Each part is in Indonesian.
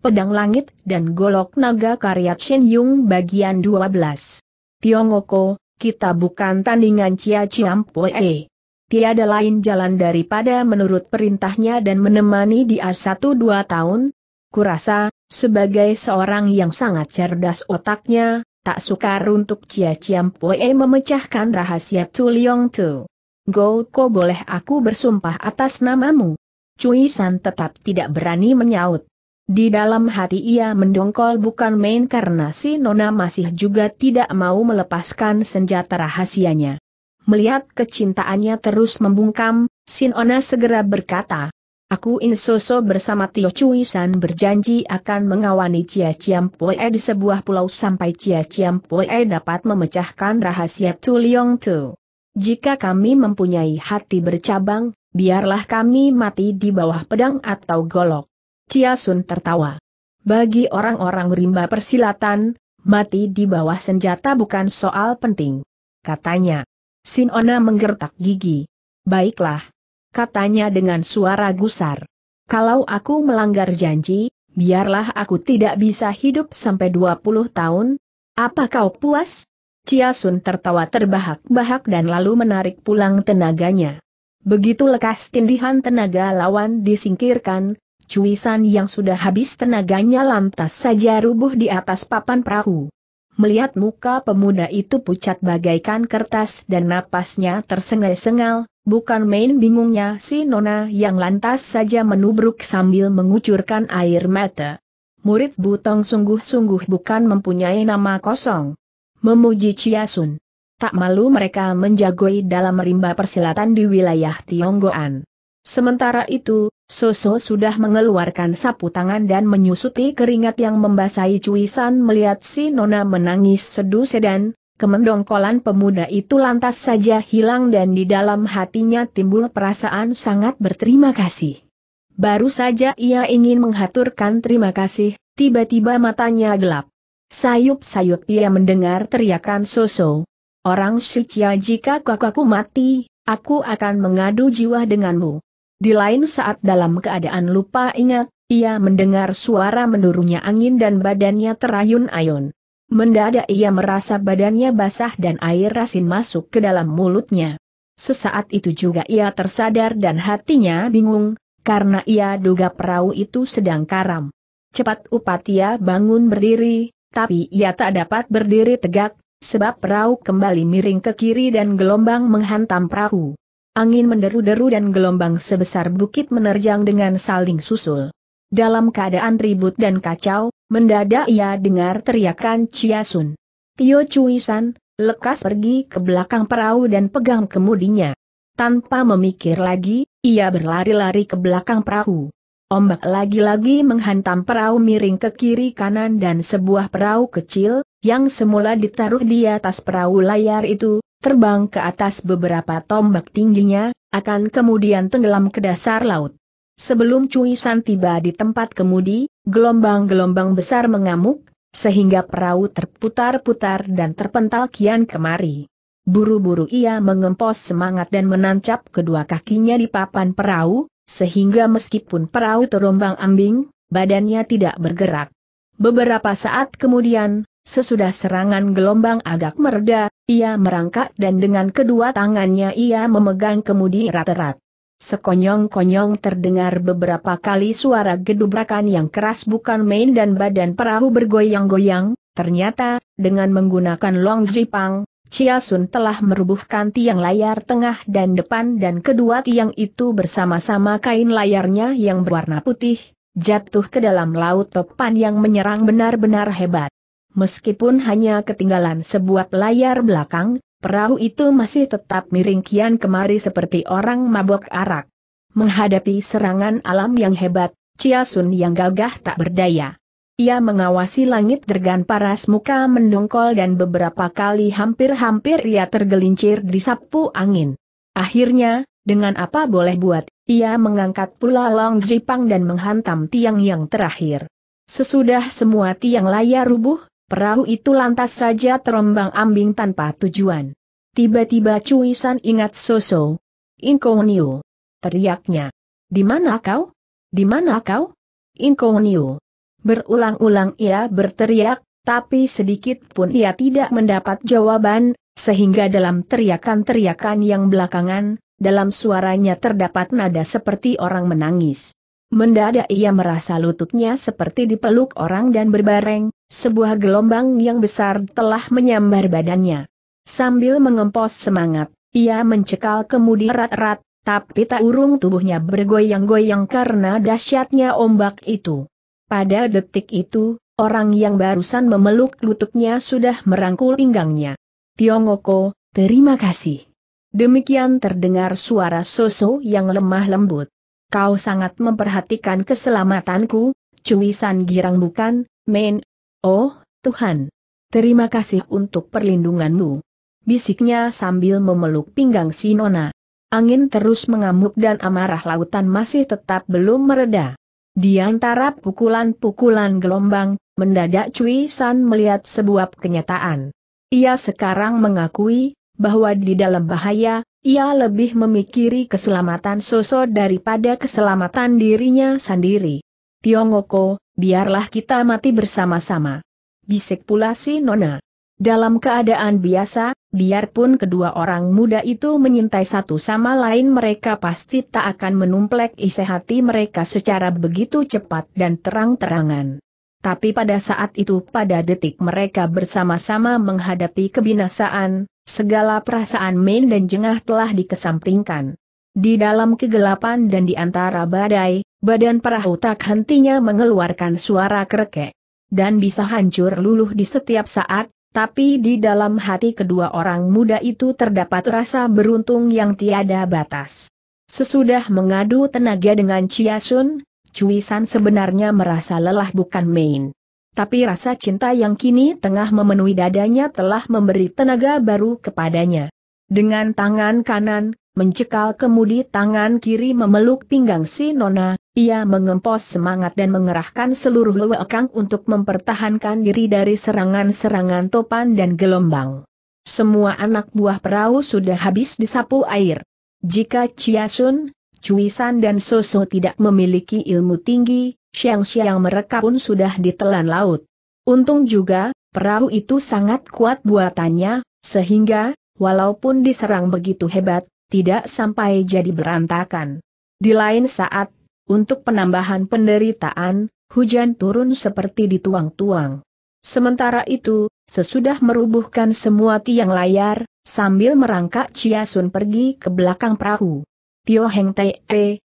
Pedang Langit, dan Golok Naga karya Chin Yung bagian 12. Tiongoko, kita bukan tandingan Cia Chiam Poe. Tiada lain jalan daripada menurut perintahnya dan menemani dia satu dua tahun. Kurasa, sebagai seorang yang sangat cerdas otaknya, tak sukar untuk Cia Chiam Poe memecahkan rahasia Tu Liong Tu. Go boleh aku bersumpah atas namamu? Cui San tetap tidak berani menyaut. Di dalam hati ia mendongkol bukan main karena si Nona masih juga tidak mau melepaskan senjata rahasianya. Melihat kecintaannya terus membungkam, si Nona segera berkata, Aku Insoso bersama Tio Cui San berjanji akan mengawani Cia Ciam Poe di sebuah pulau sampai Cia Ciam Poe dapat memecahkan rahasia Tu Leong Tu. Jika kami mempunyai hati bercabang, biarlah kami mati di bawah pedang atau golok. Chia Sun tertawa. Bagi orang-orang rimba persilatan, mati di bawah senjata bukan soal penting. Katanya. Sinona menggertak gigi. Baiklah. Katanya dengan suara gusar. Kalau aku melanggar janji, biarlah aku tidak bisa hidup sampai 20 tahun. Apa kau puas? Chia Sun tertawa terbahak-bahak dan lalu menarik pulang tenaganya. Begitu lekas tindihan tenaga lawan disingkirkan, Cuisan yang sudah habis tenaganya lantas saja rubuh di atas papan perahu. Melihat muka pemuda itu pucat bagaikan kertas dan napasnya tersengal-sengal, bukan main bingungnya si Nona yang lantas saja menubruk sambil mengucurkan air mata. Murid Butong sungguh-sungguh bukan mempunyai nama kosong. Memuji Chiasun. Tak malu mereka menjagoi dalam rimba persilatan di wilayah Tionggoan. Sementara itu, Soso sudah mengeluarkan sapu tangan dan menyusuti keringat yang membasahi cuisan melihat si Nona menangis sedu sedan, kemendongkolan pemuda itu lantas saja hilang dan di dalam hatinya timbul perasaan sangat berterima kasih. Baru saja ia ingin menghaturkan terima kasih, tiba-tiba matanya gelap. Sayup-sayup ia mendengar teriakan Soso. Orang suci, jika kakakku mati, aku akan mengadu jiwa denganmu. Di lain saat dalam keadaan lupa ingat, ia mendengar suara menurunnya angin dan badannya terayun-ayun. Mendadak ia merasa badannya basah dan air asin masuk ke dalam mulutnya. Sesaat itu juga ia tersadar dan hatinya bingung, karena ia duga perahu itu sedang karam. Cepat upat ia bangun berdiri, tapi ia tak dapat berdiri tegak, sebab perahu kembali miring ke kiri dan gelombang menghantam perahu angin menderu-deru dan gelombang sebesar bukit menerjang dengan saling susul. Dalam keadaan ribut dan kacau, mendadak ia dengar teriakan Chia Sun. Tio Chui San, lekas pergi ke belakang perahu dan pegang kemudinya. Tanpa memikir lagi, ia berlari-lari ke belakang perahu. Ombak lagi-lagi menghantam perahu miring ke kiri kanan dan sebuah perahu kecil, yang semula ditaruh di atas perahu layar itu, terbang ke atas beberapa tombak tingginya, akan kemudian tenggelam ke dasar laut. Sebelum San tiba di tempat kemudi, gelombang-gelombang besar mengamuk, sehingga perahu terputar-putar dan terpental kian kemari. Buru-buru ia mengempos semangat dan menancap kedua kakinya di papan perahu, sehingga meskipun perahu terombang ambing, badannya tidak bergerak. Beberapa saat kemudian, sesudah serangan gelombang agak mereda, ia merangkak dan dengan kedua tangannya ia memegang kemudi rat-rat. Sekonyong-konyong terdengar beberapa kali suara gedubrakan yang keras bukan main dan badan perahu bergoyang-goyang, ternyata, dengan menggunakan long jipang, Chia Sun telah merubuhkan tiang layar tengah dan depan dan kedua tiang itu bersama-sama kain layarnya yang berwarna putih, jatuh ke dalam laut topan yang menyerang benar-benar hebat meskipun hanya ketinggalan sebuah layar belakang, perahu itu masih tetap miring kian kemari seperti orang mabok arak. Menghadapi serangan alam yang hebat, Chia Sun yang gagah tak berdaya. Ia mengawasi langit dergan paras muka mendongkol dan beberapa kali hampir-hampir ia tergelincir di sapu angin. Akhirnya, dengan apa boleh buat, ia mengangkat pula Long Jipang dan menghantam tiang yang terakhir. Sesudah semua tiang layar rubuh, Perahu itu lantas saja terombang ambing tanpa tujuan. Tiba-tiba Cuisan ingat Soso. Inkonio. Teriaknya. Di mana kau? Di mana kau? Inkonio. Berulang-ulang ia berteriak, tapi sedikit pun ia tidak mendapat jawaban, sehingga dalam teriakan-teriakan yang belakangan, dalam suaranya terdapat nada seperti orang menangis. Mendadak ia merasa lututnya seperti dipeluk orang dan berbareng, sebuah gelombang yang besar telah menyambar badannya. Sambil mengempos semangat, ia mencekal kemudi erat-erat, tapi tak urung tubuhnya bergoyang-goyang karena dahsyatnya ombak itu. Pada detik itu, orang yang barusan memeluk lututnya sudah merangkul pinggangnya. Tiongoko, terima kasih. Demikian terdengar suara Soso yang lemah lembut. Kau sangat memperhatikan keselamatanku, Cui San girang bukan, men. Oh, Tuhan. Terima kasih untuk perlindunganmu. Bisiknya sambil memeluk pinggang si Nona. Angin terus mengamuk dan amarah lautan masih tetap belum mereda. Di antara pukulan-pukulan gelombang, mendadak Cui San melihat sebuah kenyataan. Ia sekarang mengakui, bahwa di dalam bahaya, ia lebih memikiri keselamatan Soso daripada keselamatan dirinya sendiri. Tiongoko, biarlah kita mati bersama-sama. Bisik pula si Nona. Dalam keadaan biasa, biarpun kedua orang muda itu menyintai satu sama lain mereka pasti tak akan menumplek isi hati mereka secara begitu cepat dan terang-terangan. Tapi pada saat itu pada detik mereka bersama-sama menghadapi kebinasaan, Segala perasaan Main dan jengah telah dikesampingkan. Di dalam kegelapan dan di antara badai, badan perahu tak hentinya mengeluarkan suara kerekek. Dan bisa hancur luluh di setiap saat, tapi di dalam hati kedua orang muda itu terdapat rasa beruntung yang tiada batas. Sesudah mengadu tenaga dengan Chia Sun, Cui San sebenarnya merasa lelah bukan main. Tapi rasa cinta yang kini tengah memenuhi dadanya telah memberi tenaga baru kepadanya. Dengan tangan kanan, mencekal kemudi tangan kiri memeluk pinggang si Nona, ia mengempos semangat dan mengerahkan seluruh lewekang untuk mempertahankan diri dari serangan-serangan topan dan gelombang. Semua anak buah perahu sudah habis disapu air. Jika Chia Sun, Cui San dan Soso tidak memiliki ilmu tinggi, Xiang Xiang mereka pun sudah ditelan laut. Untung juga, perahu itu sangat kuat buatannya, sehingga, walaupun diserang begitu hebat, tidak sampai jadi berantakan. Di lain saat, untuk penambahan penderitaan, hujan turun seperti dituang-tuang. Sementara itu, sesudah merubuhkan semua tiang layar, sambil merangkak Chia Sun pergi ke belakang perahu. Tio Heng Te,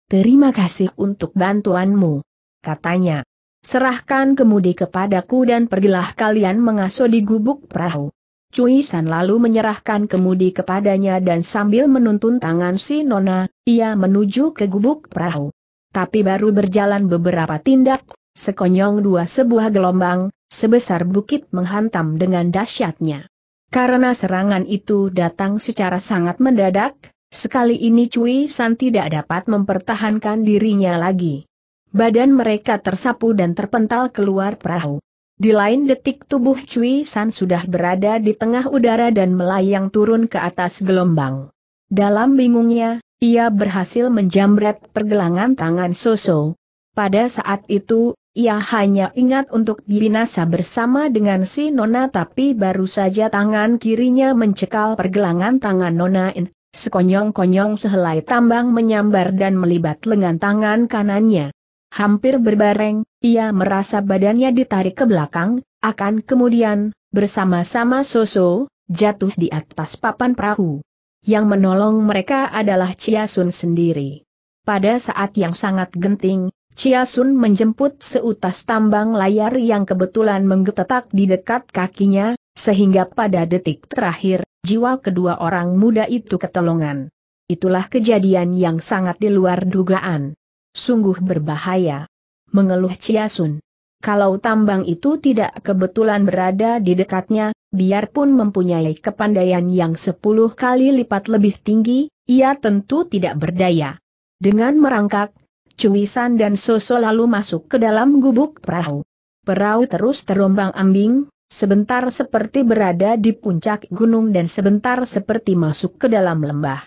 terima kasih untuk bantuanmu katanya. Serahkan kemudi kepadaku dan pergilah kalian mengasuh di gubuk perahu. Cui San lalu menyerahkan kemudi kepadanya dan sambil menuntun tangan si Nona, ia menuju ke gubuk perahu. Tapi baru berjalan beberapa tindak, sekonyong dua sebuah gelombang, sebesar bukit menghantam dengan dahsyatnya. Karena serangan itu datang secara sangat mendadak, sekali ini Cui San tidak dapat mempertahankan dirinya lagi. Badan mereka tersapu dan terpental keluar perahu. Di lain detik tubuh Cui San sudah berada di tengah udara dan melayang turun ke atas gelombang. Dalam bingungnya, ia berhasil menjamret pergelangan tangan Soso. Pada saat itu, ia hanya ingat untuk binasa bersama dengan si Nona tapi baru saja tangan kirinya mencekal pergelangan tangan Nona In. Sekonyong-konyong sehelai tambang menyambar dan melibat lengan tangan kanannya. Hampir berbareng, ia merasa badannya ditarik ke belakang, akan kemudian, bersama-sama Soso, jatuh di atas papan perahu. Yang menolong mereka adalah Chia Sun sendiri. Pada saat yang sangat genting, Chia Sun menjemput seutas tambang layar yang kebetulan menggetetak di dekat kakinya, sehingga pada detik terakhir, jiwa kedua orang muda itu ketolongan. Itulah kejadian yang sangat di luar dugaan. Sungguh berbahaya. Mengeluh Ciasun. Kalau tambang itu tidak kebetulan berada di dekatnya, biarpun mempunyai kepandaian yang sepuluh kali lipat lebih tinggi, ia tentu tidak berdaya. Dengan merangkak, Cuisan dan Soso lalu masuk ke dalam gubuk perahu. Perahu terus terombang ambing, sebentar seperti berada di puncak gunung dan sebentar seperti masuk ke dalam lembah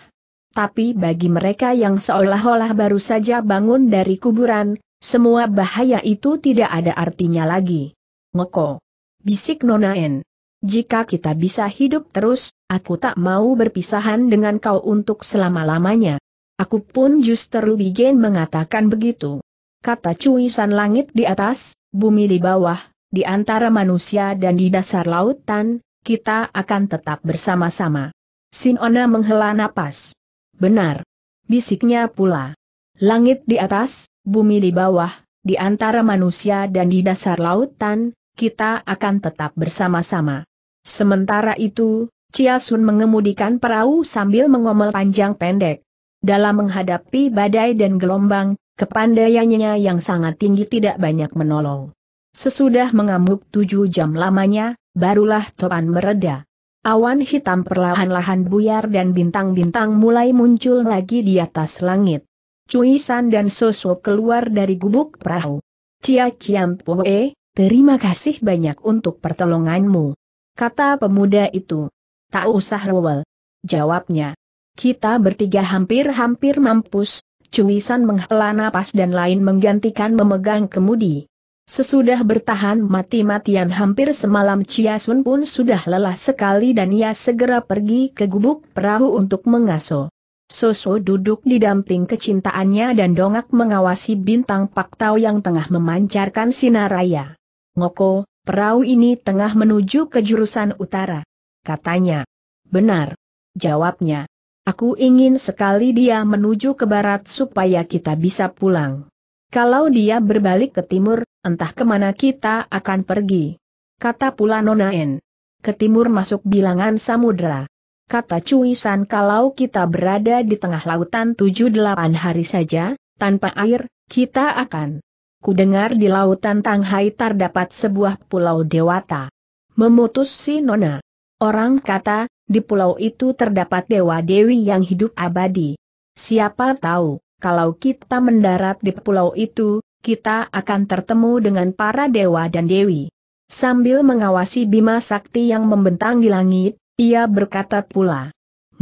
tapi bagi mereka yang seolah-olah baru saja bangun dari kuburan, semua bahaya itu tidak ada artinya lagi. Ngoko. Bisik Nona N. Jika kita bisa hidup terus, aku tak mau berpisahan dengan kau untuk selama-lamanya. Aku pun justru bikin mengatakan begitu. Kata cuisan langit di atas, bumi di bawah, di antara manusia dan di dasar lautan, kita akan tetap bersama-sama. Sinona menghela napas. Benar. Bisiknya pula. Langit di atas, bumi di bawah, di antara manusia dan di dasar lautan, kita akan tetap bersama-sama. Sementara itu, Chia Sun mengemudikan perahu sambil mengomel panjang pendek. Dalam menghadapi badai dan gelombang, kepandaiannya yang sangat tinggi tidak banyak menolong. Sesudah mengamuk tujuh jam lamanya, barulah Topan meredah. Awan hitam perlahan-lahan buyar dan bintang-bintang mulai muncul lagi di atas langit. Cui San dan Soso keluar dari gubuk perahu. Cia Ciam Poe, terima kasih banyak untuk pertolonganmu. Kata pemuda itu. Tak usah rewel. Jawabnya. Kita bertiga hampir-hampir mampus, Cui San menghela napas dan lain menggantikan memegang kemudi. Sesudah bertahan mati-matian hampir semalam Chia Sun pun sudah lelah sekali dan ia segera pergi ke gubuk perahu untuk mengaso. Soso duduk di damping kecintaannya dan dongak mengawasi bintang paktau yang tengah memancarkan sinar raya. Ngoko, perahu ini tengah menuju ke jurusan utara. Katanya. Benar. Jawabnya. Aku ingin sekali dia menuju ke barat supaya kita bisa pulang. Kalau dia berbalik ke timur, Entah kemana kita akan pergi. Kata pula Nona En. Ke timur masuk bilangan samudera. Kata Cuisan kalau kita berada di tengah lautan tujuh delapan hari saja, tanpa air, kita akan. Kudengar di lautan Tanghai terdapat sebuah pulau dewata. Memutus si Nona. Orang kata, di pulau itu terdapat dewa-dewi yang hidup abadi. Siapa tahu, kalau kita mendarat di pulau itu, kita akan bertemu dengan para dewa dan dewi. Sambil mengawasi Bima Sakti yang membentang di langit, ia berkata pula,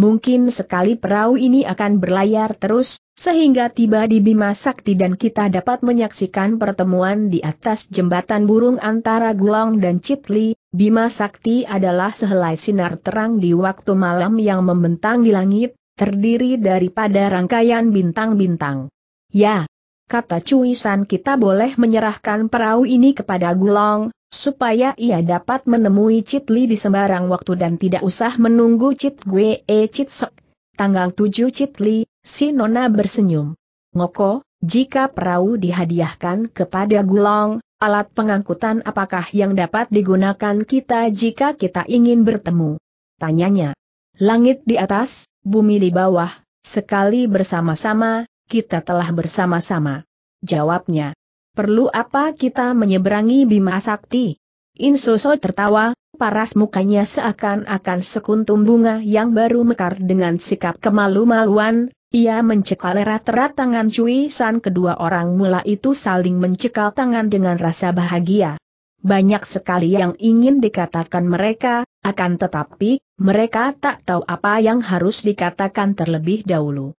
Mungkin sekali perahu ini akan berlayar terus, sehingga tiba di Bima Sakti dan kita dapat menyaksikan pertemuan di atas jembatan burung antara Gulong dan Citli. Bima Sakti adalah sehelai sinar terang di waktu malam yang membentang di langit, terdiri daripada rangkaian bintang-bintang. Ya, kata Cuisan kita boleh menyerahkan perahu ini kepada Gulong, supaya ia dapat menemui Cit Li di sembarang waktu dan tidak usah menunggu Cit Gwe e Cit Sok. Tanggal 7 Cit si Nona bersenyum. Ngoko, jika perahu dihadiahkan kepada Gulong, alat pengangkutan apakah yang dapat digunakan kita jika kita ingin bertemu? Tanyanya. Langit di atas, bumi di bawah, sekali bersama-sama, kita telah bersama-sama. Jawabnya. Perlu apa kita menyeberangi Bima Sakti? Insoso tertawa, paras mukanya seakan-akan sekuntum bunga yang baru mekar dengan sikap kemalu-maluan, ia mencekal erat-erat tangan Cui San. kedua orang mula itu saling mencekal tangan dengan rasa bahagia. Banyak sekali yang ingin dikatakan mereka, akan tetapi, mereka tak tahu apa yang harus dikatakan terlebih dahulu.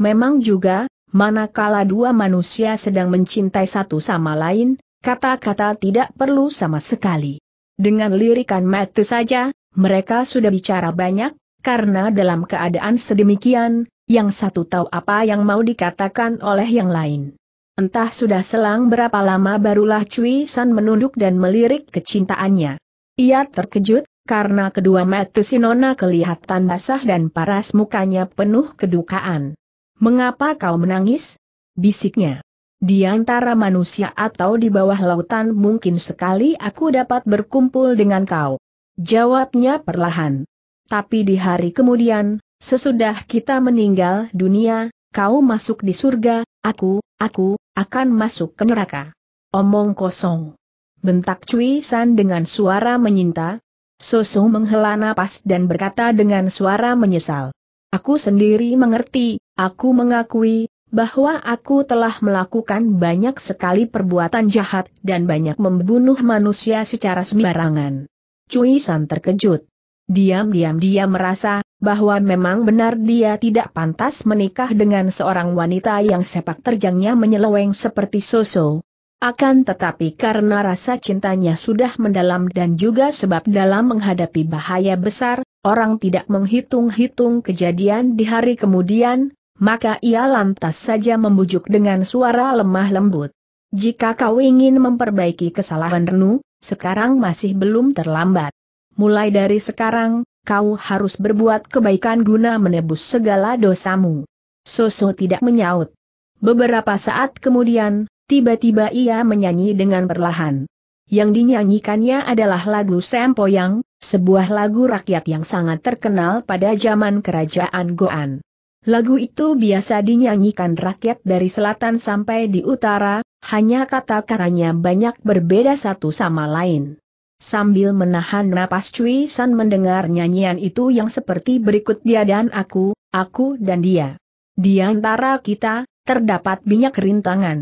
Memang juga, manakala dua manusia sedang mencintai satu sama lain, kata-kata tidak perlu sama sekali. Dengan lirikan mata saja, mereka sudah bicara banyak, karena dalam keadaan sedemikian, yang satu tahu apa yang mau dikatakan oleh yang lain. Entah sudah selang berapa lama barulah Cui San menunduk dan melirik kecintaannya. Ia terkejut, karena kedua mata Sinona kelihatan basah dan paras mukanya penuh kedukaan. Mengapa kau menangis? Bisiknya. Di antara manusia atau di bawah lautan mungkin sekali aku dapat berkumpul dengan kau. Jawabnya perlahan. Tapi di hari kemudian, sesudah kita meninggal dunia, kau masuk di surga, aku, aku, akan masuk ke neraka. Omong kosong. Bentak Cui San dengan suara menyinta. Sosu menghela napas dan berkata dengan suara menyesal. Aku sendiri mengerti, aku mengakui, bahwa aku telah melakukan banyak sekali perbuatan jahat dan banyak membunuh manusia secara sembarangan. Cui San terkejut. Diam-diam dia merasa bahwa memang benar dia tidak pantas menikah dengan seorang wanita yang sepak terjangnya menyeleweng seperti Soso. Akan tetapi karena rasa cintanya sudah mendalam dan juga sebab dalam menghadapi bahaya besar, orang tidak menghitung-hitung kejadian di hari kemudian, maka ia lantas saja membujuk dengan suara lemah lembut. Jika kau ingin memperbaiki kesalahan Renu, sekarang masih belum terlambat. Mulai dari sekarang, kau harus berbuat kebaikan guna menebus segala dosamu. Soso tidak menyaut. Beberapa saat kemudian, tiba-tiba ia menyanyi dengan perlahan. Yang dinyanyikannya adalah lagu Sempoyang, sebuah lagu rakyat yang sangat terkenal pada zaman kerajaan Goan. Lagu itu biasa dinyanyikan rakyat dari selatan sampai di utara, hanya kata-katanya banyak berbeda satu sama lain. Sambil menahan napas Cui San mendengar nyanyian itu yang seperti berikut dia dan aku, aku dan dia. Di antara kita, terdapat banyak rintangan.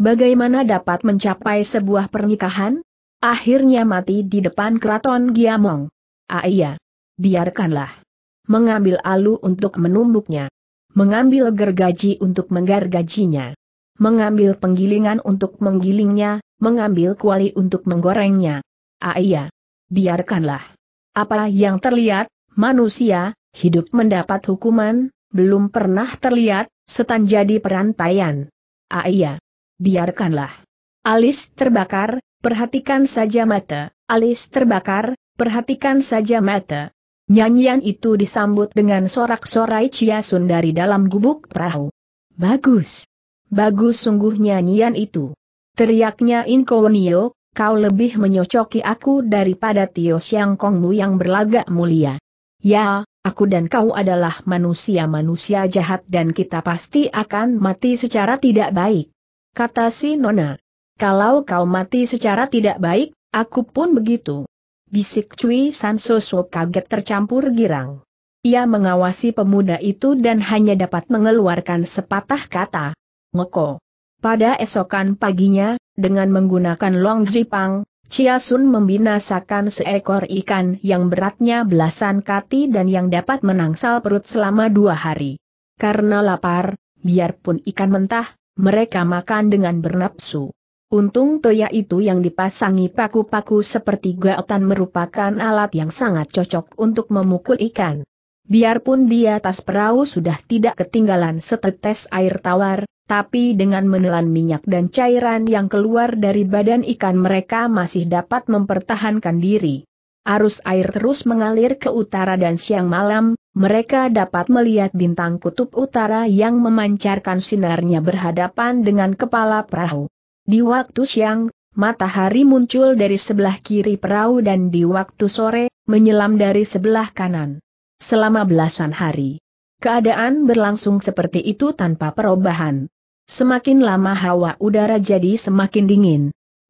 Bagaimana dapat mencapai sebuah pernikahan? Akhirnya mati di depan keraton Giamong. Ah iya. Biarkanlah. Mengambil alu untuk menumbuknya. Mengambil gergaji untuk menggergajinya, Mengambil penggilingan untuk menggilingnya, mengambil kuali untuk menggorengnya. Ah iya. Biarkanlah. Apa yang terlihat, manusia, hidup mendapat hukuman, belum pernah terlihat, setan jadi perantaian. Ah iya. Biarkanlah. Alis terbakar, Perhatikan saja mata, alis terbakar, perhatikan saja mata. Nyanyian itu disambut dengan sorak-sorai ciasun dari dalam gubuk perahu. Bagus. Bagus sungguh nyanyian itu. Teriaknya Inkonio, kau lebih menyocoki aku daripada Tio Siang Kongmu yang berlagak mulia. Ya, aku dan kau adalah manusia-manusia jahat dan kita pasti akan mati secara tidak baik. Kata si Nona. Kalau kau mati secara tidak baik, aku pun begitu. Bisik Cui San Soso kaget tercampur girang. Ia mengawasi pemuda itu dan hanya dapat mengeluarkan sepatah kata. Ngoko. Pada esokan paginya, dengan menggunakan long zipang, Chia Sun membinasakan seekor ikan yang beratnya belasan kati dan yang dapat menangsal perut selama dua hari. Karena lapar, biarpun ikan mentah, mereka makan dengan bernapsu. Untung toya itu yang dipasangi paku-paku seperti gaotan merupakan alat yang sangat cocok untuk memukul ikan. Biarpun di atas perahu sudah tidak ketinggalan setetes air tawar, tapi dengan menelan minyak dan cairan yang keluar dari badan ikan mereka masih dapat mempertahankan diri. Arus air terus mengalir ke utara dan siang malam, mereka dapat melihat bintang kutub utara yang memancarkan sinarnya berhadapan dengan kepala perahu. Di waktu siang, matahari muncul dari sebelah kiri perahu dan di waktu sore, menyelam dari sebelah kanan. Selama belasan hari. Keadaan berlangsung seperti itu tanpa perubahan. Semakin lama hawa udara jadi semakin dingin.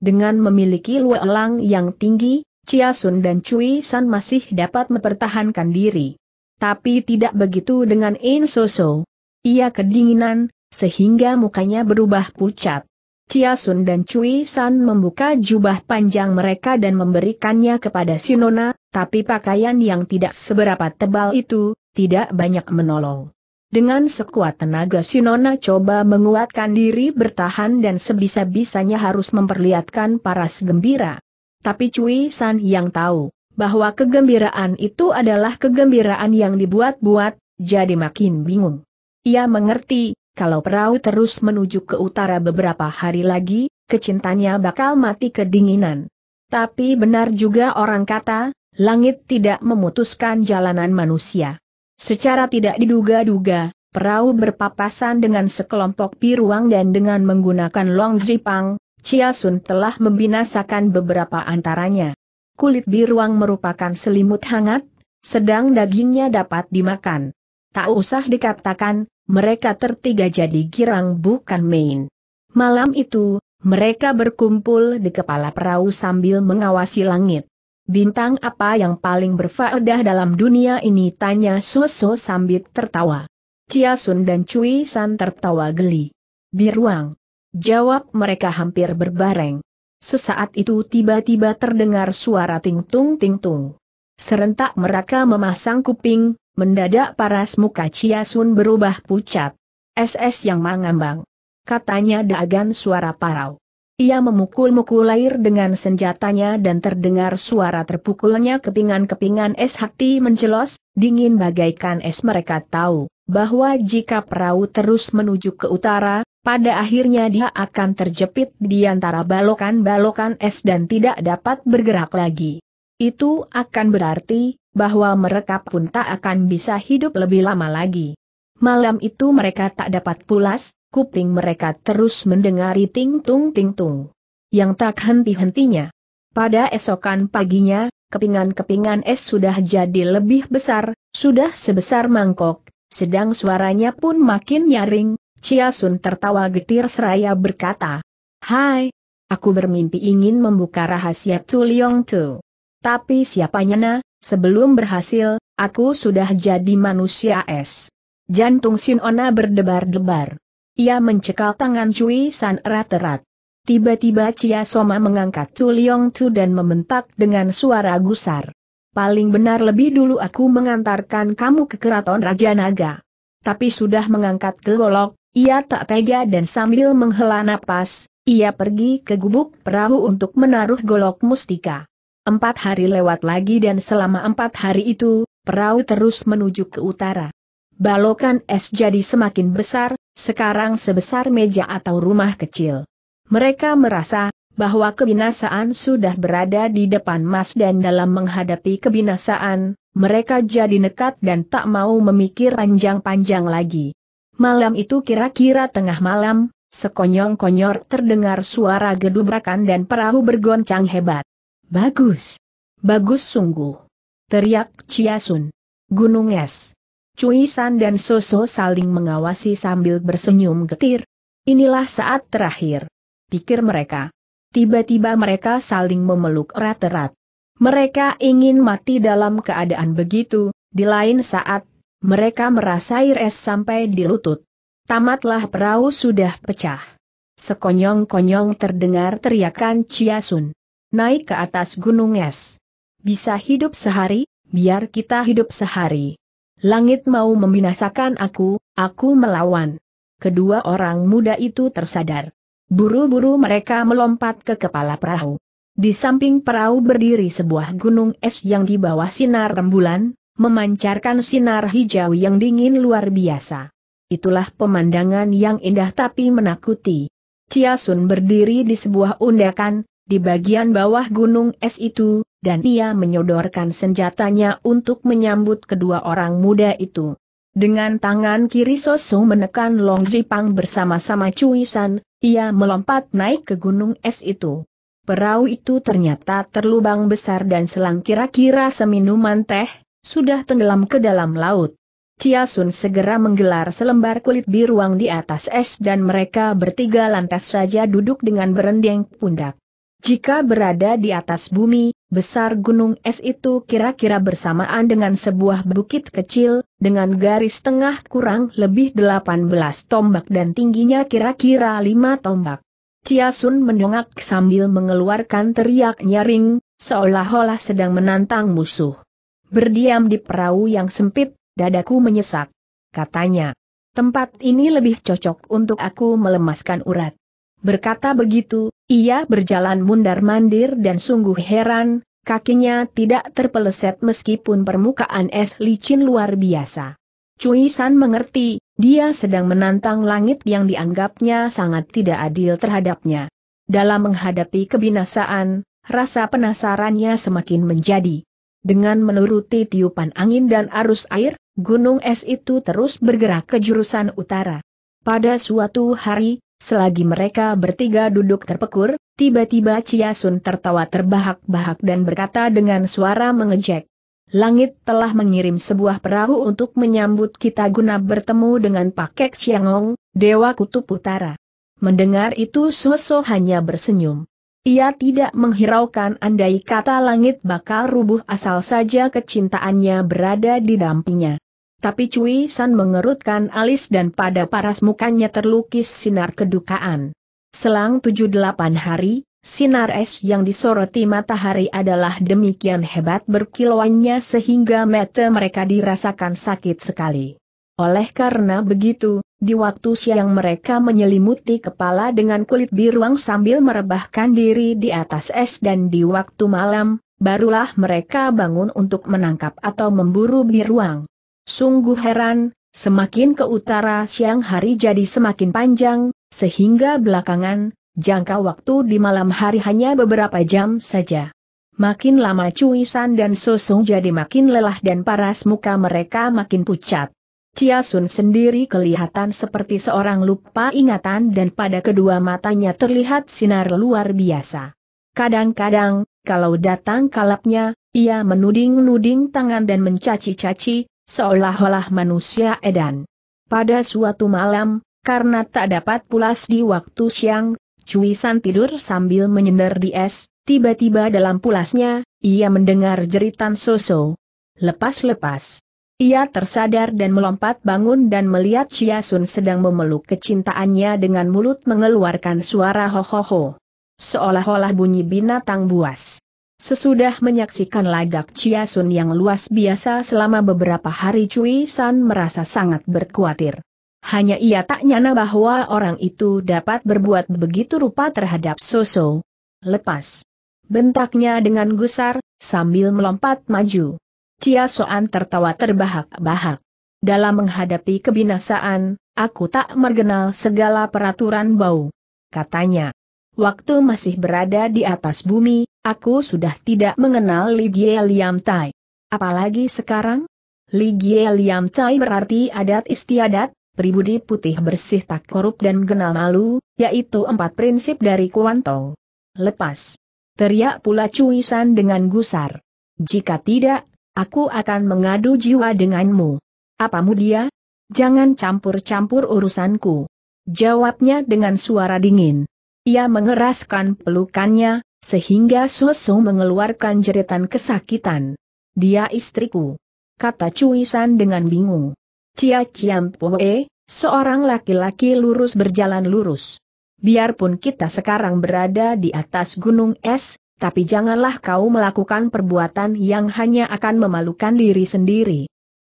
Dengan memiliki luelang yang tinggi, Chia Sun dan Cui San masih dapat mempertahankan diri. Tapi tidak begitu dengan In Soso. Ia kedinginan, sehingga mukanya berubah pucat. Chia Sun dan Cui San membuka jubah panjang mereka dan memberikannya kepada Sinona, tapi pakaian yang tidak seberapa tebal itu, tidak banyak menolong. Dengan sekuat tenaga Sinona coba menguatkan diri bertahan dan sebisa-bisanya harus memperlihatkan paras gembira. Tapi Cui San yang tahu, bahwa kegembiraan itu adalah kegembiraan yang dibuat-buat, jadi makin bingung. Ia mengerti, kalau perahu terus menuju ke utara beberapa hari lagi, kecintanya bakal mati kedinginan. Tapi benar juga orang kata, langit tidak memutuskan jalanan manusia. Secara tidak diduga-duga, perahu berpapasan dengan sekelompok piruang dan dengan menggunakan long jipang, Chia Sun telah membinasakan beberapa antaranya. Kulit biruang merupakan selimut hangat, sedang dagingnya dapat dimakan. Tak usah dikatakan, mereka tertiga jadi girang bukan main. Malam itu, mereka berkumpul di kepala perahu sambil mengawasi langit. Bintang apa yang paling berfaedah dalam dunia ini tanya Soso sambil tertawa. Sun dan Cui San tertawa geli. Biruang. Jawab mereka hampir berbareng. Sesaat itu tiba-tiba terdengar suara ting-tung ting-tung. Serentak mereka memasang kuping, mendadak paras muka Chia Sun berubah pucat. SS yang mengambang. Katanya dagan suara parau. Ia memukul-mukul air dengan senjatanya dan terdengar suara terpukulnya kepingan-kepingan es hati mencelos, dingin bagaikan es mereka tahu, bahwa jika perahu terus menuju ke utara, pada akhirnya dia akan terjepit di antara balokan-balokan es dan tidak dapat bergerak lagi. Itu akan berarti bahwa mereka pun tak akan bisa hidup lebih lama lagi. Malam itu mereka tak dapat pulas, kuping mereka terus mendengar ting-tung ting-tung. Yang tak henti-hentinya. Pada esokan paginya, kepingan-kepingan es sudah jadi lebih besar, sudah sebesar mangkok, sedang suaranya pun makin nyaring, Chia Sun tertawa getir seraya berkata, Hai, aku bermimpi ingin membuka rahasia Tu Liong Tu. Tapi siapa nyana, sebelum berhasil, aku sudah jadi manusia es. Jantung Sinona berdebar-debar. Ia mencekal tangan Cui San erat-erat. Tiba-tiba Cia Soma mengangkat Chu Leong Tu dan membentak dengan suara gusar. Paling benar lebih dulu aku mengantarkan kamu ke keraton Raja Naga. Tapi sudah mengangkat golok, ia tak tega dan sambil menghela napas, ia pergi ke gubuk perahu untuk menaruh golok mustika. Empat hari lewat lagi dan selama empat hari itu, perahu terus menuju ke utara. Balokan es jadi semakin besar, sekarang sebesar meja atau rumah kecil. Mereka merasa bahwa kebinasaan sudah berada di depan mas dan dalam menghadapi kebinasaan, mereka jadi nekat dan tak mau memikir panjang-panjang lagi. Malam itu kira-kira tengah malam, sekonyong-konyor terdengar suara gedubrakan dan perahu bergoncang hebat. Bagus. Bagus sungguh. Teriak Sun. Gunung es. Cui San dan Soso saling mengawasi sambil bersenyum getir. Inilah saat terakhir. Pikir mereka. Tiba-tiba mereka saling memeluk erat-erat. Mereka ingin mati dalam keadaan begitu, di lain saat, mereka merasa es sampai di lutut. Tamatlah perahu sudah pecah. Sekonyong-konyong terdengar teriakan Sun naik ke atas gunung es. Bisa hidup sehari, biar kita hidup sehari. Langit mau membinasakan aku, aku melawan. Kedua orang muda itu tersadar. Buru-buru mereka melompat ke kepala perahu. Di samping perahu berdiri sebuah gunung es yang di bawah sinar rembulan, memancarkan sinar hijau yang dingin luar biasa. Itulah pemandangan yang indah tapi menakuti. Chia Sun berdiri di sebuah undakan, di bagian bawah gunung es itu, dan ia menyodorkan senjatanya untuk menyambut kedua orang muda itu. Dengan tangan kiri Soso menekan Long Zipang bersama-sama Cui San, ia melompat naik ke gunung es itu. Perahu itu ternyata terlubang besar dan selang kira-kira seminuman teh, sudah tenggelam ke dalam laut. Chia Sun segera menggelar selembar kulit biruang di atas es dan mereka bertiga lantas saja duduk dengan berendeng pundak. Jika berada di atas bumi, besar gunung es itu kira-kira bersamaan dengan sebuah bukit kecil, dengan garis tengah kurang lebih 18 tombak dan tingginya kira-kira 5 tombak. Sun mendongak sambil mengeluarkan teriak nyaring, seolah-olah sedang menantang musuh. Berdiam di perahu yang sempit, dadaku menyesak. Katanya, tempat ini lebih cocok untuk aku melemaskan urat. Berkata begitu, ia berjalan mundar-mandir dan sungguh heran, kakinya tidak terpeleset meskipun permukaan es licin luar biasa. Cui San mengerti, dia sedang menantang langit yang dianggapnya sangat tidak adil terhadapnya. Dalam menghadapi kebinasaan, rasa penasarannya semakin menjadi. Dengan menuruti tiupan angin dan arus air, gunung es itu terus bergerak ke jurusan utara. Pada suatu hari, Selagi mereka bertiga duduk terpekur, tiba-tiba Chia Sun tertawa terbahak-bahak dan berkata dengan suara mengejek. Langit telah mengirim sebuah perahu untuk menyambut kita guna bertemu dengan Pakek Xiangong, Dewa Kutub Utara. Mendengar itu Soso hanya bersenyum. Ia tidak menghiraukan andai kata langit bakal rubuh asal saja kecintaannya berada di dampingnya. Tapi Cui San mengerutkan alis dan pada paras mukanya terlukis sinar kedukaan. Selang 7-8 hari, sinar es yang disoroti matahari adalah demikian hebat berkilauannya sehingga mata mereka dirasakan sakit sekali. Oleh karena begitu, di waktu siang mereka menyelimuti kepala dengan kulit biruang sambil merebahkan diri di atas es dan di waktu malam, barulah mereka bangun untuk menangkap atau memburu biruang. Sungguh heran, semakin ke utara siang hari jadi semakin panjang, sehingga belakangan, jangka waktu di malam hari hanya beberapa jam saja. Makin lama Cuisan dan Sosong jadi makin lelah dan paras muka mereka makin pucat. Chia Sun sendiri kelihatan seperti seorang lupa ingatan dan pada kedua matanya terlihat sinar luar biasa. Kadang-kadang, kalau datang kalapnya, ia menuding-nuding tangan dan mencaci-caci, seolah-olah manusia edan. Pada suatu malam, karena tak dapat pulas di waktu siang, San tidur sambil menyender di es, tiba-tiba dalam pulasnya, ia mendengar jeritan Soso. Lepas-lepas. Ia tersadar dan melompat bangun dan melihat Chia Sun sedang memeluk kecintaannya dengan mulut mengeluarkan suara ho ho ho. Seolah-olah bunyi binatang buas. Sesudah menyaksikan lagak Chia Sun yang luas biasa selama beberapa hari Cui San merasa sangat berkhawatir. Hanya ia tak nyana bahwa orang itu dapat berbuat begitu rupa terhadap Soso. Lepas. Bentaknya dengan gusar, sambil melompat maju. Chia Soan tertawa terbahak-bahak. Dalam menghadapi kebinasaan, aku tak mengenal segala peraturan bau. Katanya. Waktu masih berada di atas bumi, Aku sudah tidak mengenal Li Gie Liam Tai. Apalagi sekarang? Li Gie Liam Tai berarti adat istiadat, pribudi putih bersih tak korup dan kenal malu, yaitu empat prinsip dari Tong. Lepas. Teriak pula Cui San dengan gusar. Jika tidak, aku akan mengadu jiwa denganmu. Apamu dia? Jangan campur-campur urusanku. Jawabnya dengan suara dingin. Ia mengeraskan pelukannya, sehingga Susu mengeluarkan jeritan kesakitan. Dia istriku. Kata Cui San dengan bingung. Cia Ciam Poe, seorang laki-laki lurus berjalan lurus. Biarpun kita sekarang berada di atas gunung es, tapi janganlah kau melakukan perbuatan yang hanya akan memalukan diri sendiri.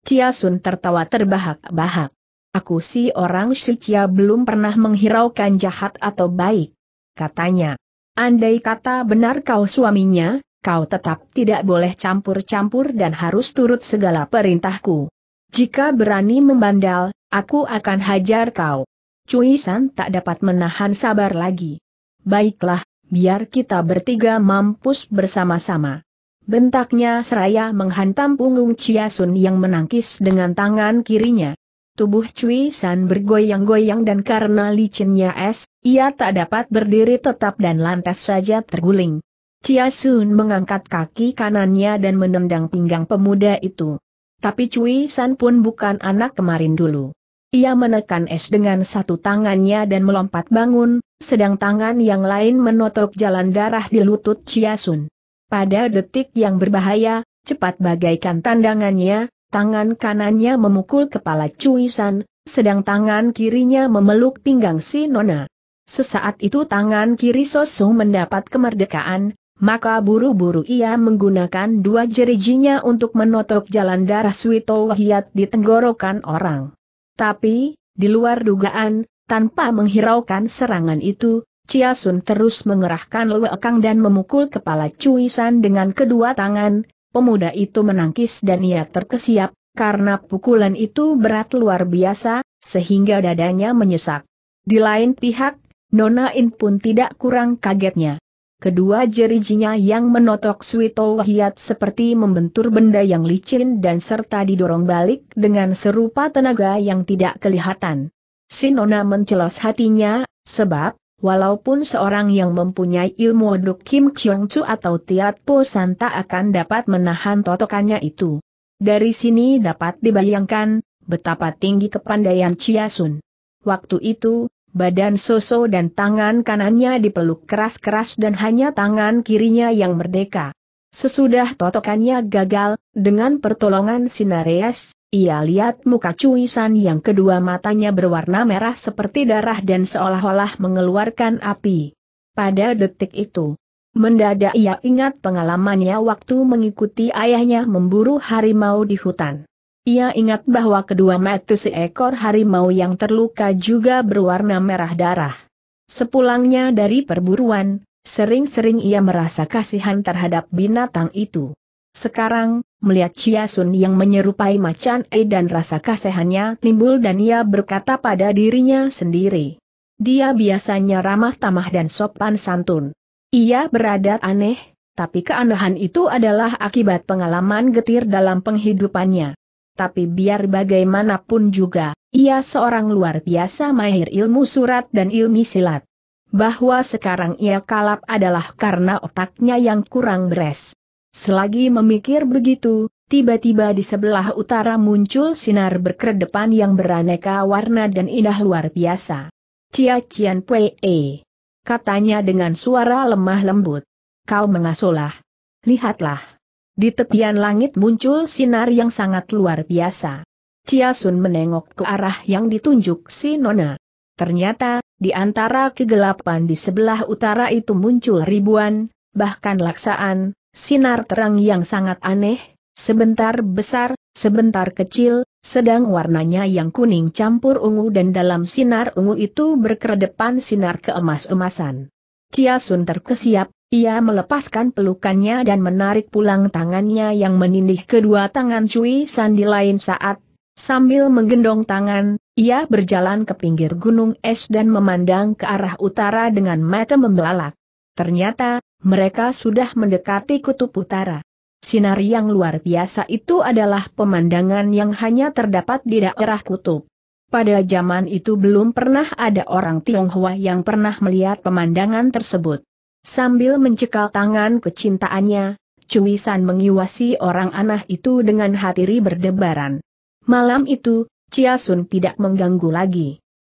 Cia Sun tertawa terbahak-bahak. Aku si orang si Cia belum pernah menghiraukan jahat atau baik. Katanya. Andai kata benar kau suaminya, kau tetap tidak boleh campur-campur dan harus turut segala perintahku. Jika berani membandal, aku akan hajar kau. Cui San tak dapat menahan sabar lagi. Baiklah, biar kita bertiga mampus bersama-sama. Bentaknya seraya menghantam punggung Chia Sun yang menangkis dengan tangan kirinya. Tubuh Cui San bergoyang-goyang dan karena licinnya es, ia tak dapat berdiri tetap dan lantas saja terguling. Chia Sun mengangkat kaki kanannya dan menendang pinggang pemuda itu. Tapi Cui San pun bukan anak kemarin dulu. Ia menekan es dengan satu tangannya dan melompat bangun, sedang tangan yang lain menotok jalan darah di lutut Chia Sun. Pada detik yang berbahaya, cepat bagaikan tandangannya, tangan kanannya memukul kepala Cuisan, sedang tangan kirinya memeluk pinggang si Nona. Sesaat itu tangan kiri Sosu mendapat kemerdekaan, maka buru-buru ia menggunakan dua jerijinya untuk menotok jalan darah Suito Hiat di tenggorokan orang. Tapi, di luar dugaan, tanpa menghiraukan serangan itu, Chia Sun terus mengerahkan lewekang dan memukul kepala Cuisan dengan kedua tangan, pemuda itu menangkis dan ia terkesiap, karena pukulan itu berat luar biasa, sehingga dadanya menyesak. Di lain pihak, Nona In pun tidak kurang kagetnya. Kedua jerijinya yang menotok Suito Wahyat seperti membentur benda yang licin dan serta didorong balik dengan serupa tenaga yang tidak kelihatan. Sinona mencelos hatinya, sebab, Walaupun seorang yang mempunyai ilmu Duk Kim Chiong Chu atau Tiat Po San tak akan dapat menahan totokannya itu. Dari sini dapat dibayangkan, betapa tinggi kepandaian Chia Sun. Waktu itu, badan Soso dan tangan kanannya dipeluk keras-keras dan hanya tangan kirinya yang merdeka. Sesudah totokannya gagal, dengan pertolongan Sinareas, ia lihat muka cuisan yang kedua matanya berwarna merah seperti darah dan seolah-olah mengeluarkan api. Pada detik itu, mendadak ia ingat pengalamannya waktu mengikuti ayahnya memburu harimau di hutan. Ia ingat bahwa kedua mata seekor harimau yang terluka juga berwarna merah darah. Sepulangnya dari perburuan, sering-sering ia merasa kasihan terhadap binatang itu. Sekarang, melihat Chia Sun yang menyerupai macan E dan rasa kasehannya timbul dan ia berkata pada dirinya sendiri. Dia biasanya ramah tamah dan sopan santun. Ia berada aneh, tapi keanehan itu adalah akibat pengalaman getir dalam penghidupannya. Tapi biar bagaimanapun juga, ia seorang luar biasa mahir ilmu surat dan ilmi silat. Bahwa sekarang ia kalap adalah karena otaknya yang kurang beres. Selagi memikir begitu, tiba-tiba di sebelah utara muncul sinar berkedepan yang beraneka warna dan indah luar biasa. Cia Cian Pue, katanya dengan suara lemah lembut. Kau mengasolah. Lihatlah. Di tepian langit muncul sinar yang sangat luar biasa. Ciasun Sun menengok ke arah yang ditunjuk si Nona. Ternyata, di antara kegelapan di sebelah utara itu muncul ribuan, bahkan laksaan, Sinar terang yang sangat aneh, sebentar besar, sebentar kecil, sedang warnanya yang kuning campur ungu dan dalam sinar ungu itu berkedepan sinar keemas-emasan. Cia Sun terkesiap, ia melepaskan pelukannya dan menarik pulang tangannya yang menindih kedua tangan Cui San di lain saat. Sambil menggendong tangan, ia berjalan ke pinggir gunung es dan memandang ke arah utara dengan mata membelalak. Ternyata, mereka sudah mendekati kutub utara. Sinar yang luar biasa itu adalah pemandangan yang hanya terdapat di daerah kutub. Pada zaman itu belum pernah ada orang Tionghoa yang pernah melihat pemandangan tersebut. Sambil mencekal tangan kecintaannya, Cuisan mengiwasi orang anak itu dengan hati berdebaran. Malam itu, Chia Sun tidak mengganggu lagi.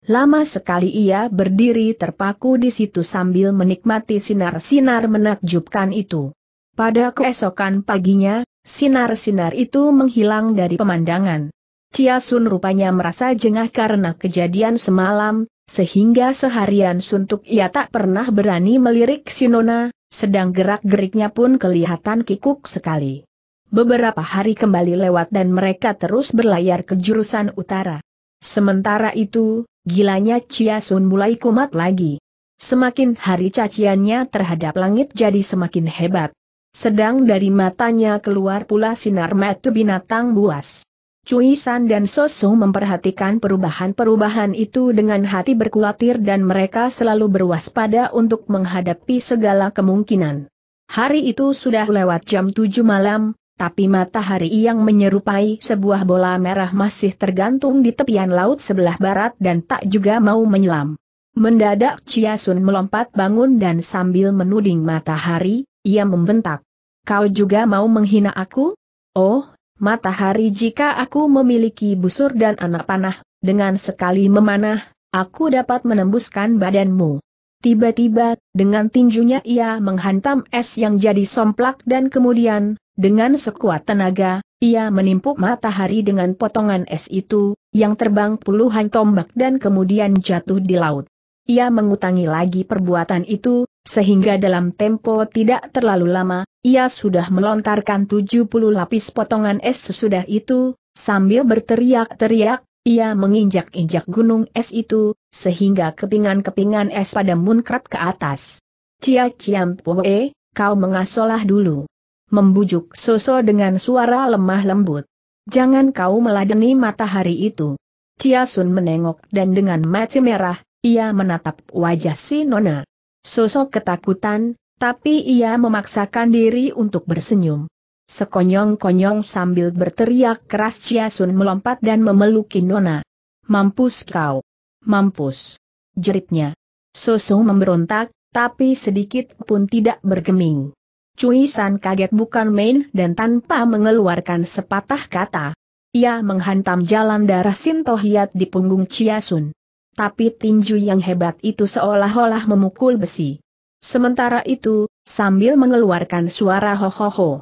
Lama sekali ia berdiri terpaku di situ sambil menikmati sinar-sinar menakjubkan itu. Pada keesokan paginya, sinar-sinar itu menghilang dari pemandangan. Chia Sun rupanya merasa jengah karena kejadian semalam, sehingga seharian suntuk ia tak pernah berani melirik Sinona, sedang gerak-geriknya pun kelihatan kikuk sekali. Beberapa hari kembali lewat dan mereka terus berlayar ke jurusan utara. Sementara itu, Gilanya Chia Sun mulai kumat lagi. Semakin hari caciannya terhadap langit jadi semakin hebat. Sedang dari matanya keluar pula sinar mata binatang buas. Cui San dan Sosu memperhatikan perubahan-perubahan itu dengan hati berkhawatir dan mereka selalu berwaspada untuk menghadapi segala kemungkinan. Hari itu sudah lewat jam 7 malam, tapi matahari yang menyerupai sebuah bola merah masih tergantung di tepian laut sebelah barat dan tak juga mau menyelam. Mendadak Chia Sun melompat bangun dan sambil menuding matahari, ia membentak. Kau juga mau menghina aku? Oh, matahari jika aku memiliki busur dan anak panah, dengan sekali memanah, aku dapat menembuskan badanmu. Tiba-tiba, dengan tinjunya ia menghantam es yang jadi somplak dan kemudian, dengan sekuat tenaga, ia menimpuk matahari dengan potongan es itu, yang terbang puluhan tombak dan kemudian jatuh di laut. Ia mengutangi lagi perbuatan itu, sehingga dalam tempo tidak terlalu lama, ia sudah melontarkan 70 lapis potongan es sesudah itu, sambil berteriak-teriak, ia menginjak-injak gunung es itu, sehingga kepingan-kepingan es pada munkrat ke atas. Cia Ciam Poe, kau mengasolah dulu. Membujuk Soso dengan suara lemah lembut. Jangan kau meladeni matahari itu. Cia Sun menengok dan dengan mata merah, ia menatap wajah si Nona. Soso ketakutan, tapi ia memaksakan diri untuk bersenyum. Sekonyong-konyong sambil berteriak keras Chia Sun melompat dan memeluki Nona. Mampus kau! Mampus! Jeritnya. Soso memberontak, tapi sedikit pun tidak bergeming. Cui San kaget bukan main dan tanpa mengeluarkan sepatah kata. Ia menghantam jalan darah Sintohiat di punggung Chia Sun. Tapi tinju yang hebat itu seolah-olah memukul besi. Sementara itu, sambil mengeluarkan suara ho ho ho.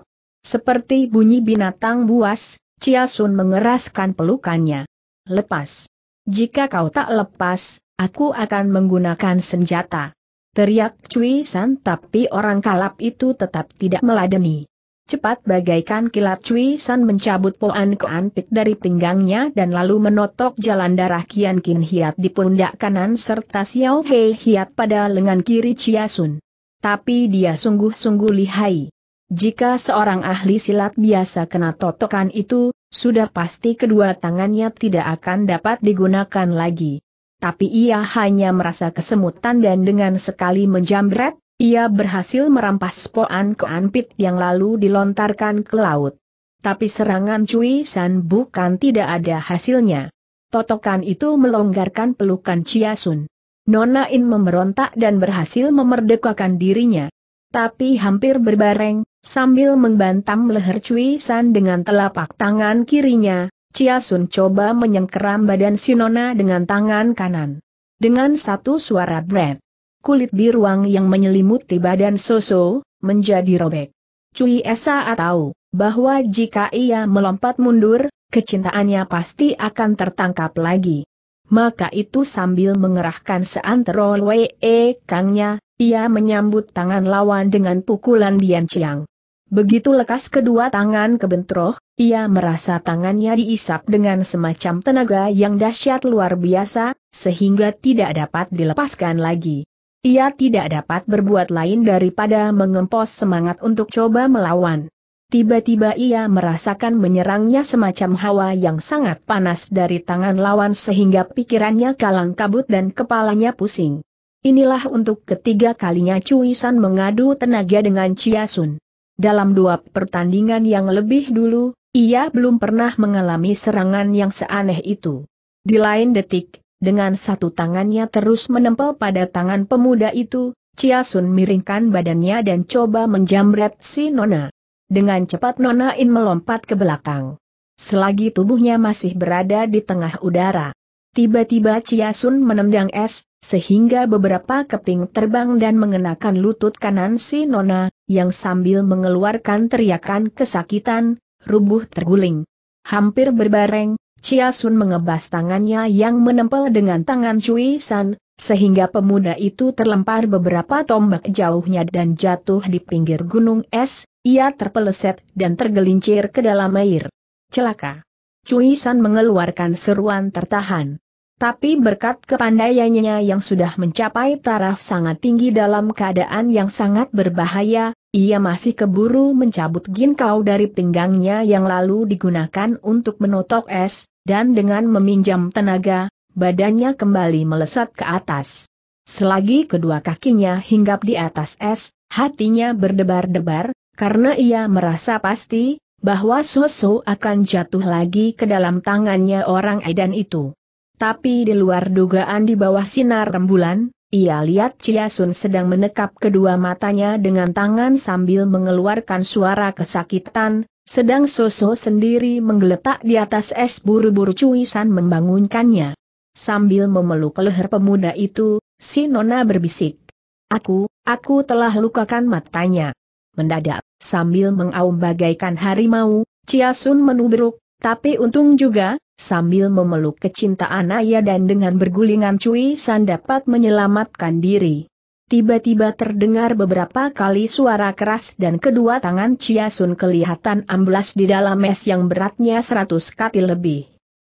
Seperti bunyi binatang buas, Chia Sun mengeraskan pelukannya. Lepas. Jika kau tak lepas, aku akan menggunakan senjata. Teriak Cui San tapi orang kalap itu tetap tidak meladeni. Cepat bagaikan kilat Cui San mencabut poan keanpik dari pinggangnya dan lalu menotok jalan darah Kian Kin Hiat di pundak kanan serta Xiao Hei Hiat pada lengan kiri Chia Sun. Tapi dia sungguh-sungguh lihai. Jika seorang ahli silat biasa kena totokan itu, sudah pasti kedua tangannya tidak akan dapat digunakan lagi. Tapi ia hanya merasa kesemutan dan dengan sekali menjambret, ia berhasil merampas poan keanpit yang lalu dilontarkan ke laut. Tapi serangan Cui San bukan tidak ada hasilnya. Totokan itu melonggarkan pelukan Chia Sun. Nona In memberontak dan berhasil memerdekakan dirinya. Tapi hampir berbareng, sambil membantam leher Cui San dengan telapak tangan kirinya, Chia Sun coba menyengkeram badan Sinona dengan tangan kanan. Dengan satu suara bret, kulit di ruang yang menyelimuti badan Soso, menjadi robek. Cui Esa tahu bahwa jika ia melompat mundur, kecintaannya pasti akan tertangkap lagi. Maka itu sambil mengerahkan seantero Wei Kangnya, ia menyambut tangan lawan dengan pukulan Dian Chiang. Begitu lekas kedua tangan kebentroh, ia merasa tangannya diisap dengan semacam tenaga yang dahsyat luar biasa, sehingga tidak dapat dilepaskan lagi. Ia tidak dapat berbuat lain daripada mengempos semangat untuk coba melawan. Tiba-tiba ia merasakan menyerangnya semacam hawa yang sangat panas dari tangan lawan sehingga pikirannya kalang kabut dan kepalanya pusing. Inilah untuk ketiga kalinya Cui San mengadu tenaga dengan Chia Sun. Dalam dua pertandingan yang lebih dulu, ia belum pernah mengalami serangan yang seaneh itu. Di lain detik, dengan satu tangannya terus menempel pada tangan pemuda itu, Chia Sun miringkan badannya dan coba menjamret si Nona. Dengan cepat Nona In melompat ke belakang. Selagi tubuhnya masih berada di tengah udara, Tiba-tiba Chia Sun menendang es, sehingga beberapa keping terbang dan mengenakan lutut kanan si Nona, yang sambil mengeluarkan teriakan kesakitan, rubuh terguling. Hampir berbareng, Chia Sun mengebas tangannya yang menempel dengan tangan Cui San, sehingga pemuda itu terlempar beberapa tombak jauhnya dan jatuh di pinggir gunung es, ia terpeleset dan tergelincir ke dalam air. Celaka! Cui San mengeluarkan seruan tertahan. Tapi berkat kepandaiannya yang sudah mencapai taraf sangat tinggi dalam keadaan yang sangat berbahaya, ia masih keburu mencabut ginkau dari pinggangnya yang lalu digunakan untuk menotok es, dan dengan meminjam tenaga, badannya kembali melesat ke atas. Selagi kedua kakinya hinggap di atas es, hatinya berdebar-debar, karena ia merasa pasti, bahwa Soso akan jatuh lagi ke dalam tangannya orang edan itu. Tapi di luar dugaan di bawah sinar rembulan, ia lihat Chia Sun sedang menekap kedua matanya dengan tangan sambil mengeluarkan suara kesakitan, sedang Soso sendiri menggeletak di atas es buru-buru San membangunkannya. Sambil memeluk leher pemuda itu, si Nona berbisik. Aku, aku telah lukakan matanya. Mendadak, sambil mengaum bagaikan harimau, Chia Sun menubruk, tapi untung juga, sambil memeluk kecintaan ayah dan dengan bergulingan Cui San dapat menyelamatkan diri. Tiba-tiba terdengar beberapa kali suara keras dan kedua tangan Chia Sun kelihatan amblas di dalam es yang beratnya seratus kati lebih.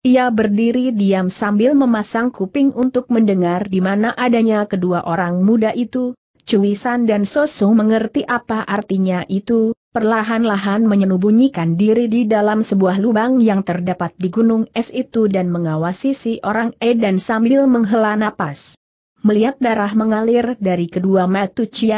Ia berdiri diam sambil memasang kuping untuk mendengar di mana adanya kedua orang muda itu, Cuisan dan Sosu mengerti apa artinya itu, perlahan-lahan menyembunyikan diri di dalam sebuah lubang yang terdapat di gunung es itu dan mengawasi si orang E dan sambil menghela napas. Melihat darah mengalir dari kedua mata Cui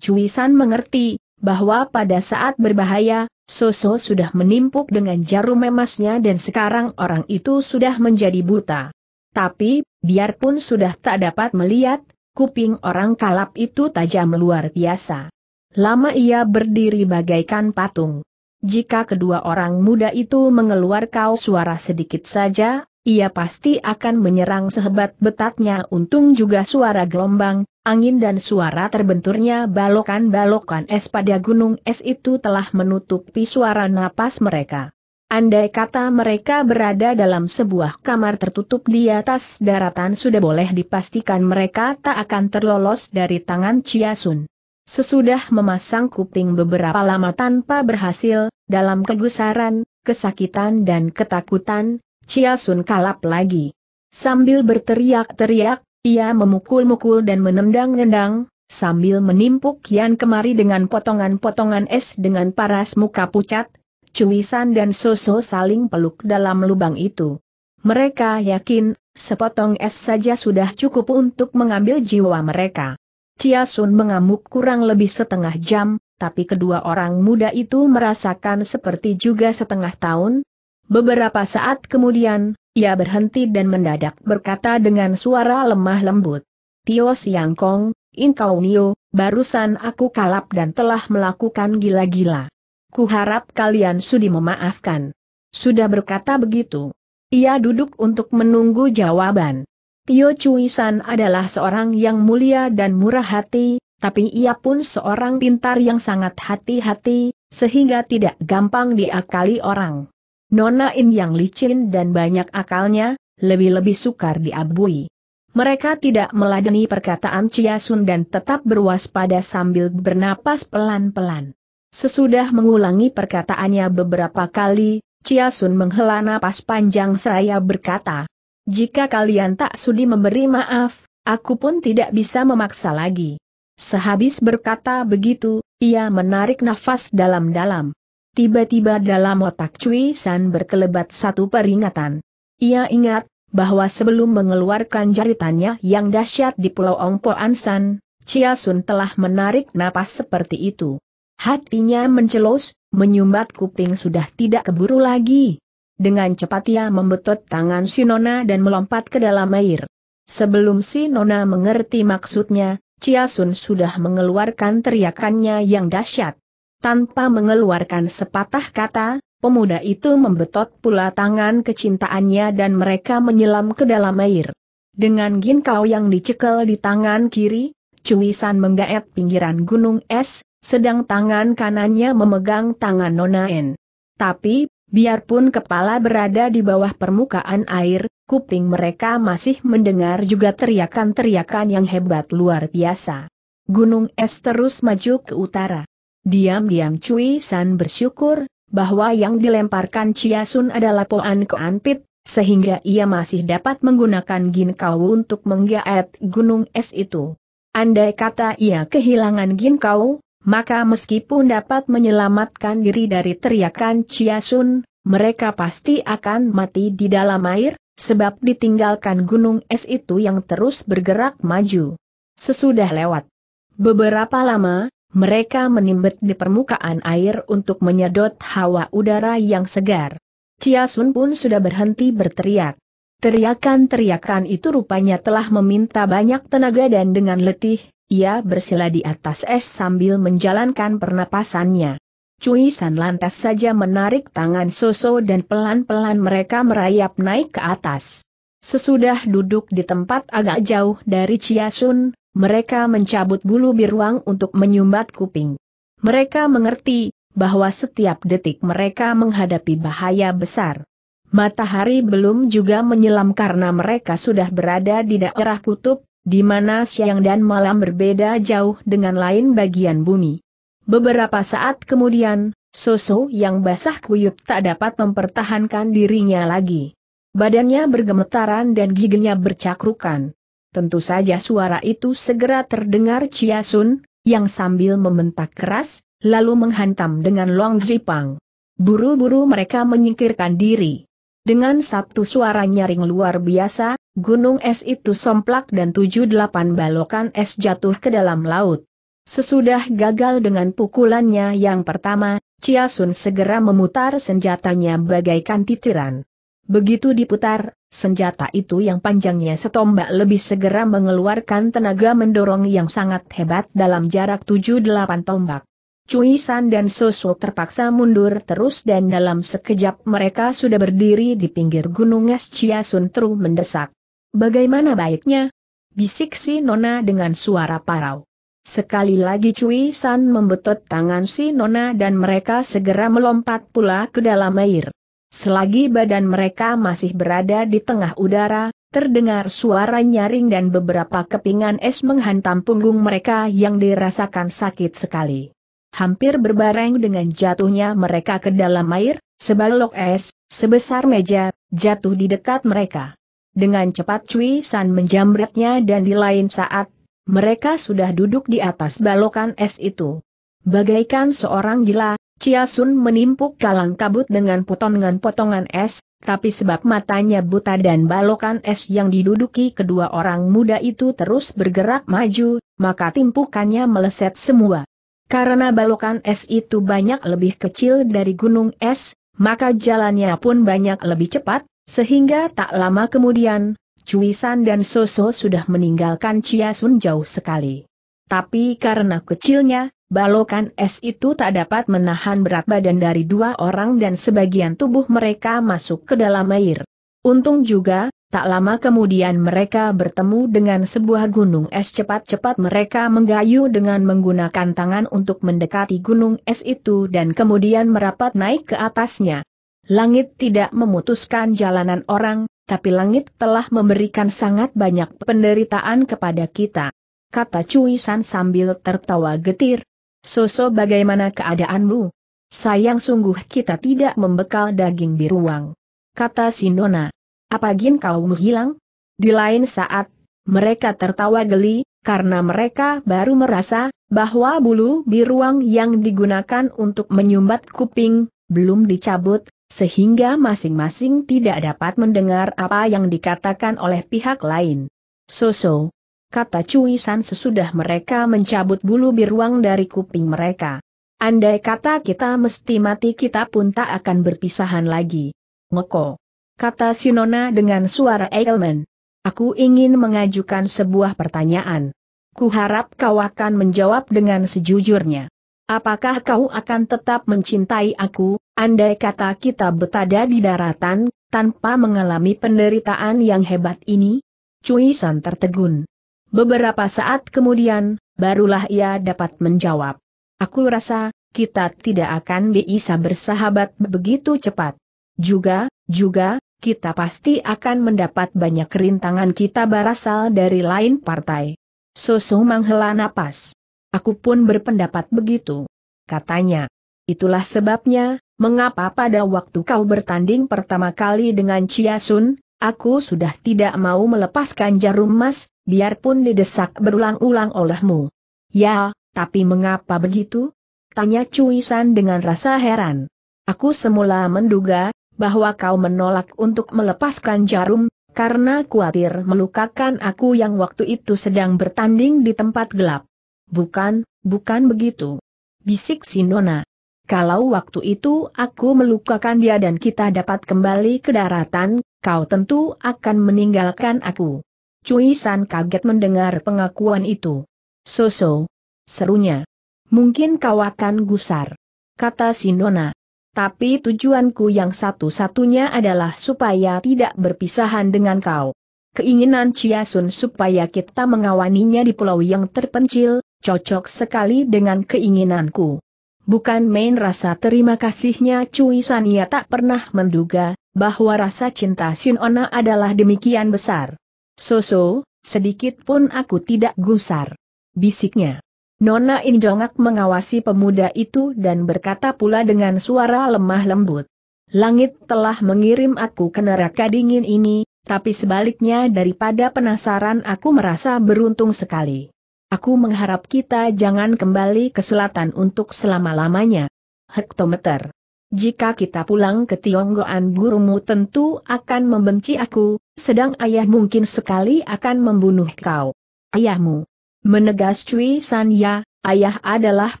Cuisan mengerti, bahwa pada saat berbahaya, Soso sudah menimpuk dengan jarum emasnya dan sekarang orang itu sudah menjadi buta. Tapi, biarpun sudah tak dapat melihat, Kuping orang kalap itu tajam luar biasa. Lama ia berdiri bagaikan patung. Jika kedua orang muda itu mengeluarkan suara sedikit saja, ia pasti akan menyerang sehebat betatnya. Untung juga suara gelombang, angin dan suara terbenturnya balokan-balokan es pada gunung es itu telah menutupi suara napas mereka. Andai kata mereka berada dalam sebuah kamar tertutup di atas daratan sudah boleh dipastikan mereka tak akan terlolos dari tangan Chia Sun. Sesudah memasang kuping beberapa lama tanpa berhasil, dalam kegusaran, kesakitan dan ketakutan, Chia Sun kalap lagi. Sambil berteriak-teriak, ia memukul-mukul dan menendang-nendang, sambil menimpuk Yan kemari dengan potongan-potongan es dengan paras muka pucat, Cuisan dan Soso saling peluk dalam lubang itu. Mereka yakin, sepotong es saja sudah cukup untuk mengambil jiwa mereka. Chia Sun mengamuk kurang lebih setengah jam, tapi kedua orang muda itu merasakan seperti juga setengah tahun. Beberapa saat kemudian, ia berhenti dan mendadak berkata dengan suara lemah lembut. Tio Siang Kong, Inkaunio, barusan aku kalap dan telah melakukan gila-gila. Kuharap kalian sudi memaafkan. Sudah berkata begitu. Ia duduk untuk menunggu jawaban. Tio Cuisan adalah seorang yang mulia dan murah hati, tapi ia pun seorang pintar yang sangat hati-hati, sehingga tidak gampang diakali orang. Nona In yang licin dan banyak akalnya, lebih-lebih sukar diabui. Mereka tidak meladeni perkataan Chia Sun dan tetap berwaspada sambil bernapas pelan-pelan. Sesudah mengulangi perkataannya beberapa kali, Chia Sun menghela napas panjang seraya berkata, Jika kalian tak sudi memberi maaf, aku pun tidak bisa memaksa lagi. Sehabis berkata begitu, ia menarik nafas dalam-dalam. Tiba-tiba dalam otak Cui San berkelebat satu peringatan. Ia ingat, bahwa sebelum mengeluarkan jaritannya yang dahsyat di Pulau Ongpo Ansan, Chia Sun telah menarik napas seperti itu. Hatinya mencelos, menyumbat kuping sudah tidak keburu lagi. Dengan cepat ia membetot tangan Sinona dan melompat ke dalam air. Sebelum Sinona mengerti maksudnya, Chia Sun sudah mengeluarkan teriakannya yang dahsyat. Tanpa mengeluarkan sepatah kata, pemuda itu membetot pula tangan kecintaannya dan mereka menyelam ke dalam air. Dengan ginkau yang dicekel di tangan kiri, cuisan menggaet pinggiran gunung es, sedang tangan kanannya memegang tangan Nona En. Tapi, biarpun kepala berada di bawah permukaan air, kuping mereka masih mendengar juga teriakan-teriakan yang hebat luar biasa. Gunung es terus maju ke utara. Diam-diam Cui San bersyukur, bahwa yang dilemparkan Chia Sun adalah Poan keanpit, sehingga ia masih dapat menggunakan Ginkau untuk menggaet gunung es itu. Andai kata ia kehilangan Ginkau, maka meskipun dapat menyelamatkan diri dari teriakan Chia Sun, mereka pasti akan mati di dalam air, sebab ditinggalkan gunung es itu yang terus bergerak maju. Sesudah lewat beberapa lama, mereka menimbet di permukaan air untuk menyedot hawa udara yang segar. Chia Sun pun sudah berhenti berteriak. Teriakan-teriakan itu rupanya telah meminta banyak tenaga dan dengan letih, ia bersila di atas es sambil menjalankan pernapasannya. Cui San lantas saja menarik tangan Soso dan pelan-pelan mereka merayap naik ke atas. Sesudah duduk di tempat agak jauh dari Chia Sun, mereka mencabut bulu biruang untuk menyumbat kuping. Mereka mengerti bahwa setiap detik mereka menghadapi bahaya besar. Matahari belum juga menyelam karena mereka sudah berada di daerah kutub, di mana siang dan malam berbeda jauh dengan lain bagian bumi. Beberapa saat kemudian, Soso yang basah kuyup tak dapat mempertahankan dirinya lagi. Badannya bergemetaran dan giginya bercakrukan. Tentu saja suara itu segera terdengar Chia Sun, yang sambil membentak keras, lalu menghantam dengan Long Jipang. Buru-buru mereka menyingkirkan diri. Dengan satu suara nyaring luar biasa, gunung es itu somplak dan tujuh delapan balokan es jatuh ke dalam laut. Sesudah gagal dengan pukulannya yang pertama, Chia Sun segera memutar senjatanya bagaikan titiran. Begitu diputar, senjata itu yang panjangnya setombak lebih segera mengeluarkan tenaga mendorong yang sangat hebat dalam jarak 7-8 tombak. Cui San dan Soso terpaksa mundur terus dan dalam sekejap mereka sudah berdiri di pinggir gunung es Chia Sun Tru mendesak. Bagaimana baiknya? Bisik si Nona dengan suara parau. Sekali lagi Cui San membetot tangan si Nona dan mereka segera melompat pula ke dalam air. Selagi badan mereka masih berada di tengah udara, Terdengar suara nyaring dan beberapa kepingan es menghantam punggung mereka yang dirasakan sakit sekali hampir berbareng dengan jatuhnya mereka ke dalam air, sebalok es, sebesar meja, jatuh di dekat mereka. Dengan cepat Cui San menjamretnya dan di lain saat, mereka sudah duduk di atas balokan es itu. Bagaikan seorang gila, Chia Sun menimpuk kalang kabut dengan potongan-potongan es, tapi sebab matanya buta dan balokan es yang diduduki kedua orang muda itu terus bergerak maju, maka timpukannya meleset semua. Karena balokan es itu banyak lebih kecil dari gunung es, maka jalannya pun banyak lebih cepat, sehingga tak lama kemudian, Cuisan dan Soso sudah meninggalkan Ciasun jauh sekali. Tapi karena kecilnya, balokan es itu tak dapat menahan berat badan dari dua orang dan sebagian tubuh mereka masuk ke dalam air. Untung juga, Tak lama kemudian mereka bertemu dengan sebuah gunung es cepat-cepat mereka menggayu dengan menggunakan tangan untuk mendekati gunung es itu dan kemudian merapat naik ke atasnya. Langit tidak memutuskan jalanan orang, tapi langit telah memberikan sangat banyak penderitaan kepada kita. Kata Cui San sambil tertawa getir. Soso bagaimana keadaanmu? Sayang sungguh kita tidak membekal daging biruang. Kata Sindona. Apa gin kau menghilang? Di lain saat, mereka tertawa geli, karena mereka baru merasa bahwa bulu biruang yang digunakan untuk menyumbat kuping belum dicabut, sehingga masing-masing tidak dapat mendengar apa yang dikatakan oleh pihak lain. Soso, kata kata San sesudah mereka mencabut bulu biruang dari kuping mereka. Andai kata kita mesti mati kita pun tak akan berpisahan lagi. Ngoko kata Sinona dengan suara Eilman. Aku ingin mengajukan sebuah pertanyaan. Kuharap kau akan menjawab dengan sejujurnya. Apakah kau akan tetap mencintai aku, andai kata kita betada di daratan, tanpa mengalami penderitaan yang hebat ini? Cui San tertegun. Beberapa saat kemudian, barulah ia dapat menjawab. Aku rasa, kita tidak akan bisa bersahabat begitu cepat. Juga, juga, kita pasti akan mendapat banyak rintangan kita berasal dari lain partai. Soso menghela napas. Aku pun berpendapat begitu. Katanya. Itulah sebabnya, mengapa pada waktu kau bertanding pertama kali dengan Chia Sun, aku sudah tidak mau melepaskan jarum emas, biarpun didesak berulang-ulang olehmu. Ya, tapi mengapa begitu? Tanya San dengan rasa heran. Aku semula menduga, bahwa kau menolak untuk melepaskan jarum, karena khawatir melukakan aku yang waktu itu sedang bertanding di tempat gelap. Bukan, bukan begitu. Bisik Sinona. Kalau waktu itu aku melukakan dia dan kita dapat kembali ke daratan, kau tentu akan meninggalkan aku. Cui San kaget mendengar pengakuan itu. Soso. Serunya. Mungkin kau akan gusar. Kata Sinona tapi tujuanku yang satu-satunya adalah supaya tidak berpisahan dengan kau. Keinginan Chia Sun supaya kita mengawaninya di pulau yang terpencil, cocok sekali dengan keinginanku. Bukan main rasa terima kasihnya Cui Sania tak pernah menduga, bahwa rasa cinta Ona adalah demikian besar. Soso, sedikit pun aku tidak gusar. Bisiknya. Nona Injongak mengawasi pemuda itu dan berkata pula dengan suara lemah lembut. Langit telah mengirim aku ke neraka dingin ini, tapi sebaliknya daripada penasaran aku merasa beruntung sekali. Aku mengharap kita jangan kembali ke selatan untuk selama-lamanya. Hektometer. Jika kita pulang ke Tionggoan gurumu tentu akan membenci aku, sedang ayah mungkin sekali akan membunuh kau. Ayahmu. Menegas Cui Ya, ayah adalah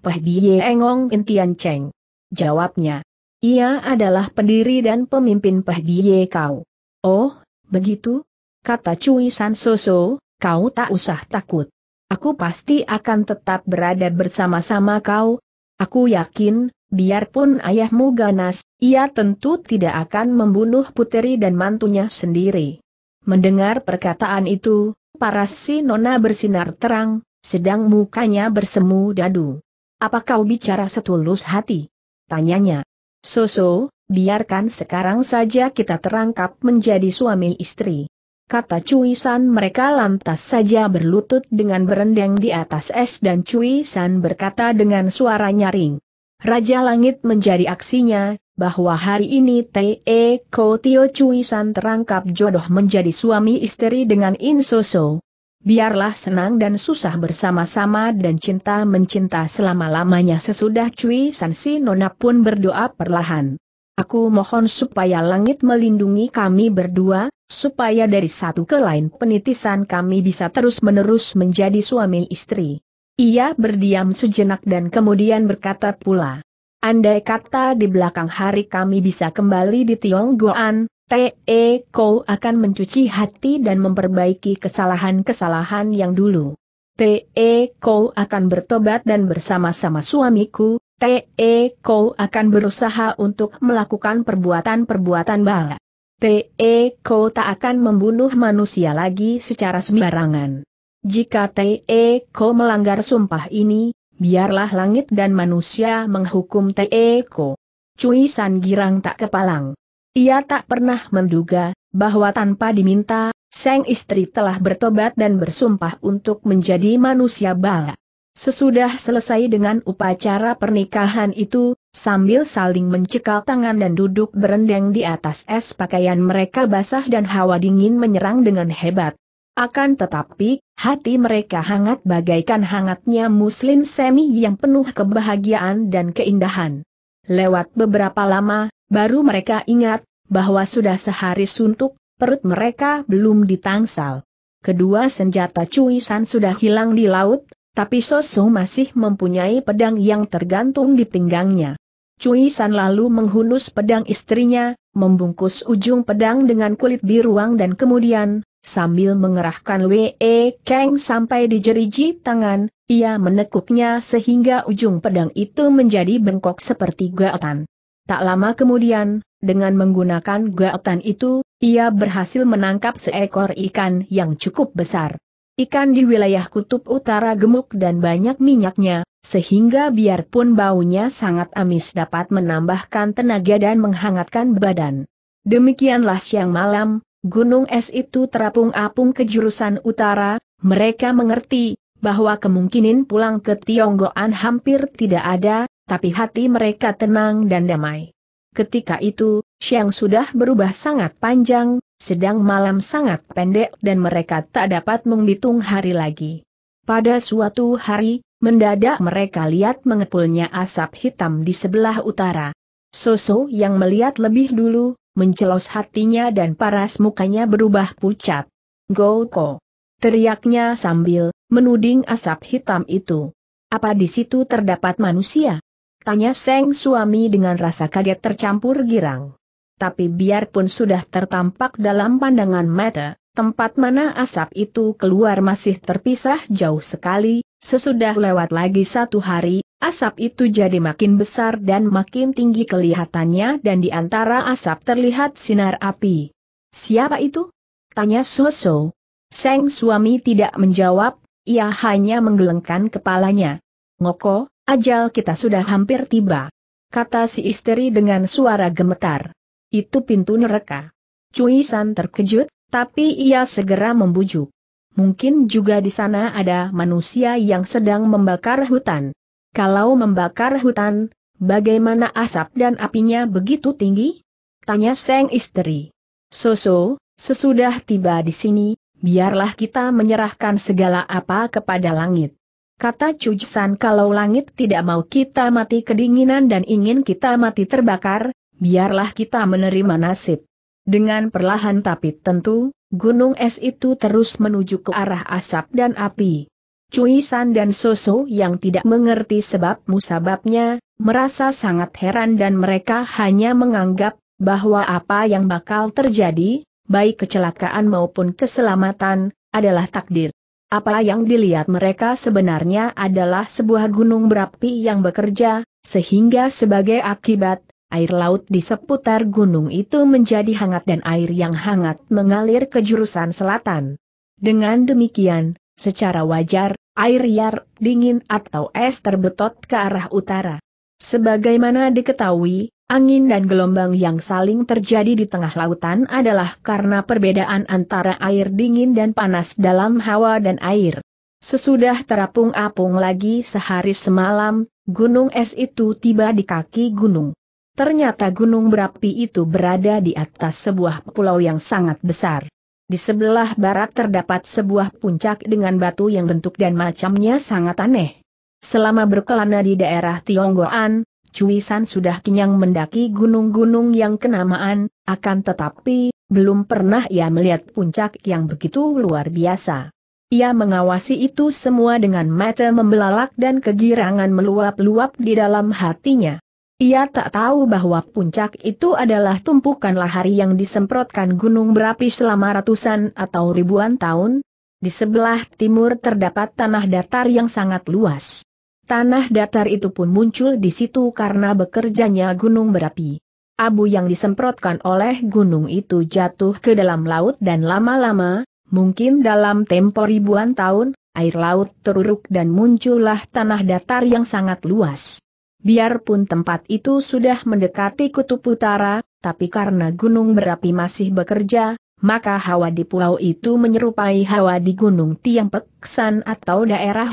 Peh Engong Intian Cheng. Jawabnya. Ia adalah pendiri dan pemimpin Peh Kau. Oh, begitu? Kata Cui San Soso, kau tak usah takut. Aku pasti akan tetap berada bersama-sama kau. Aku yakin, biarpun ayahmu ganas, ia tentu tidak akan membunuh puteri dan mantunya sendiri. Mendengar perkataan itu, Paras si nona bersinar terang, sedang mukanya bersemu dadu. Apa kau bicara setulus hati? Tanyanya. Soso, biarkan sekarang saja kita terangkap menjadi suami istri. Kata Cui San mereka lantas saja berlutut dengan berendang di atas es dan Cui San berkata dengan suara nyaring. Raja Langit menjadi aksinya, bahwa hari ini T.E. Ko Tio Cui San terangkap jodoh menjadi suami istri dengan In Soso. Biarlah senang dan susah bersama-sama dan cinta mencinta selama-lamanya sesudah Cui San si Nona pun berdoa perlahan. Aku mohon supaya langit melindungi kami berdua, supaya dari satu ke lain penitisan kami bisa terus-menerus menjadi suami istri. Ia berdiam sejenak dan kemudian berkata pula, Andai kata di belakang hari kami bisa kembali di Tionggoan, T.E. E Kou akan mencuci hati dan memperbaiki kesalahan-kesalahan yang dulu. T.E. E Kou akan bertobat dan bersama-sama suamiku, T.E. E Kou akan berusaha untuk melakukan perbuatan-perbuatan bala. T.E. Kou tak akan membunuh manusia lagi secara sembarangan. Jika T.E. Ko melanggar sumpah ini, biarlah langit dan manusia menghukum Teeko. Cui San girang tak kepalang. Ia tak pernah menduga, bahwa tanpa diminta, Seng istri telah bertobat dan bersumpah untuk menjadi manusia bala. Sesudah selesai dengan upacara pernikahan itu, sambil saling mencekal tangan dan duduk berendang di atas es pakaian mereka basah dan hawa dingin menyerang dengan hebat. Akan tetapi, hati mereka hangat bagaikan hangatnya muslim semi yang penuh kebahagiaan dan keindahan. Lewat beberapa lama, baru mereka ingat, bahwa sudah sehari suntuk, perut mereka belum ditangsal. Kedua senjata cuisan sudah hilang di laut, tapi Sosu masih mempunyai pedang yang tergantung di pinggangnya. Cuisan lalu menghunus pedang istrinya, membungkus ujung pedang dengan kulit biruang dan kemudian, Sambil mengerahkan W.E. Kang sampai di jeriji tangan, ia menekuknya sehingga ujung pedang itu menjadi bengkok seperti gaotan. Tak lama kemudian, dengan menggunakan gaotan itu, ia berhasil menangkap seekor ikan yang cukup besar. Ikan di wilayah kutub utara gemuk dan banyak minyaknya, sehingga biarpun baunya sangat amis dapat menambahkan tenaga dan menghangatkan badan. Demikianlah siang malam, gunung es itu terapung-apung ke jurusan utara, mereka mengerti bahwa kemungkinan pulang ke Tionggoan hampir tidak ada, tapi hati mereka tenang dan damai. Ketika itu, siang sudah berubah sangat panjang, sedang malam sangat pendek dan mereka tak dapat menghitung hari lagi. Pada suatu hari, mendadak mereka lihat mengepulnya asap hitam di sebelah utara. Soso yang melihat lebih dulu, mencelos hatinya dan paras mukanya berubah pucat. Goko! Teriaknya sambil menuding asap hitam itu. Apa di situ terdapat manusia? Tanya Seng suami dengan rasa kaget tercampur girang. Tapi biarpun sudah tertampak dalam pandangan mata, tempat mana asap itu keluar masih terpisah jauh sekali, sesudah lewat lagi satu hari, Asap itu jadi makin besar dan makin tinggi kelihatannya dan di antara asap terlihat sinar api. Siapa itu? Tanya Suso. Seng suami tidak menjawab, ia hanya menggelengkan kepalanya. Ngoko, ajal kita sudah hampir tiba. Kata si istri dengan suara gemetar. Itu pintu neraka. Cui San terkejut, tapi ia segera membujuk. Mungkin juga di sana ada manusia yang sedang membakar hutan. Kalau membakar hutan, bagaimana asap dan apinya begitu tinggi? Tanya Seng istri. Soso, sesudah tiba di sini, biarlah kita menyerahkan segala apa kepada langit. Kata Cujusan kalau langit tidak mau kita mati kedinginan dan ingin kita mati terbakar, biarlah kita menerima nasib. Dengan perlahan tapi tentu, gunung es itu terus menuju ke arah asap dan api. Cui San dan Soso yang tidak mengerti sebab musababnya, merasa sangat heran dan mereka hanya menganggap bahwa apa yang bakal terjadi, baik kecelakaan maupun keselamatan, adalah takdir. Apa yang dilihat mereka sebenarnya adalah sebuah gunung berapi yang bekerja, sehingga sebagai akibat, air laut di seputar gunung itu menjadi hangat dan air yang hangat mengalir ke jurusan selatan. Dengan demikian, Secara wajar, air liar, dingin atau es terbetot ke arah utara. Sebagaimana diketahui, angin dan gelombang yang saling terjadi di tengah lautan adalah karena perbedaan antara air dingin dan panas dalam hawa dan air. Sesudah terapung-apung lagi sehari semalam, gunung es itu tiba di kaki gunung. Ternyata gunung berapi itu berada di atas sebuah pulau yang sangat besar. Di sebelah barat terdapat sebuah puncak dengan batu yang bentuk dan macamnya sangat aneh. Selama berkelana di daerah Tionggoan, Cuisan sudah kenyang mendaki gunung-gunung yang kenamaan, akan tetapi, belum pernah ia melihat puncak yang begitu luar biasa. Ia mengawasi itu semua dengan mata membelalak dan kegirangan meluap-luap di dalam hatinya. Ia tak tahu bahwa puncak itu adalah tumpukan lahar yang disemprotkan gunung berapi selama ratusan atau ribuan tahun. Di sebelah timur terdapat tanah datar yang sangat luas. Tanah datar itu pun muncul di situ karena bekerjanya gunung berapi. Abu yang disemprotkan oleh gunung itu jatuh ke dalam laut dan lama-lama, mungkin dalam tempo ribuan tahun, air laut teruruk dan muncullah tanah datar yang sangat luas. Biarpun tempat itu sudah mendekati kutub utara, tapi karena gunung berapi masih bekerja, maka hawa di pulau itu menyerupai hawa di gunung Tiang Peksan atau daerah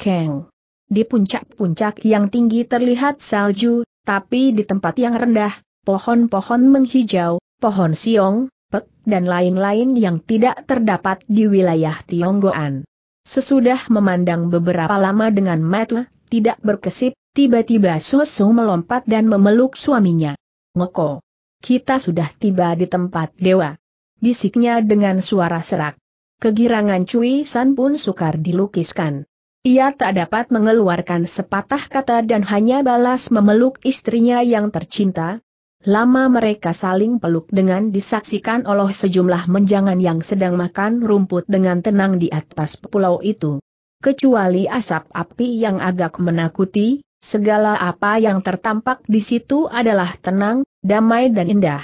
Keng. Di puncak-puncak yang tinggi terlihat salju, tapi di tempat yang rendah, pohon-pohon menghijau, pohon siong, pek, dan lain-lain yang tidak terdapat di wilayah Tionggoan. Sesudah memandang beberapa lama dengan mata, tidak berkesip, tiba-tiba Susu melompat dan memeluk suaminya. Ngoko. Kita sudah tiba di tempat dewa. Bisiknya dengan suara serak. Kegirangan Cui San pun sukar dilukiskan. Ia tak dapat mengeluarkan sepatah kata dan hanya balas memeluk istrinya yang tercinta. Lama mereka saling peluk dengan disaksikan oleh sejumlah menjangan yang sedang makan rumput dengan tenang di atas pulau itu kecuali asap api yang agak menakuti, segala apa yang tertampak di situ adalah tenang, damai dan indah.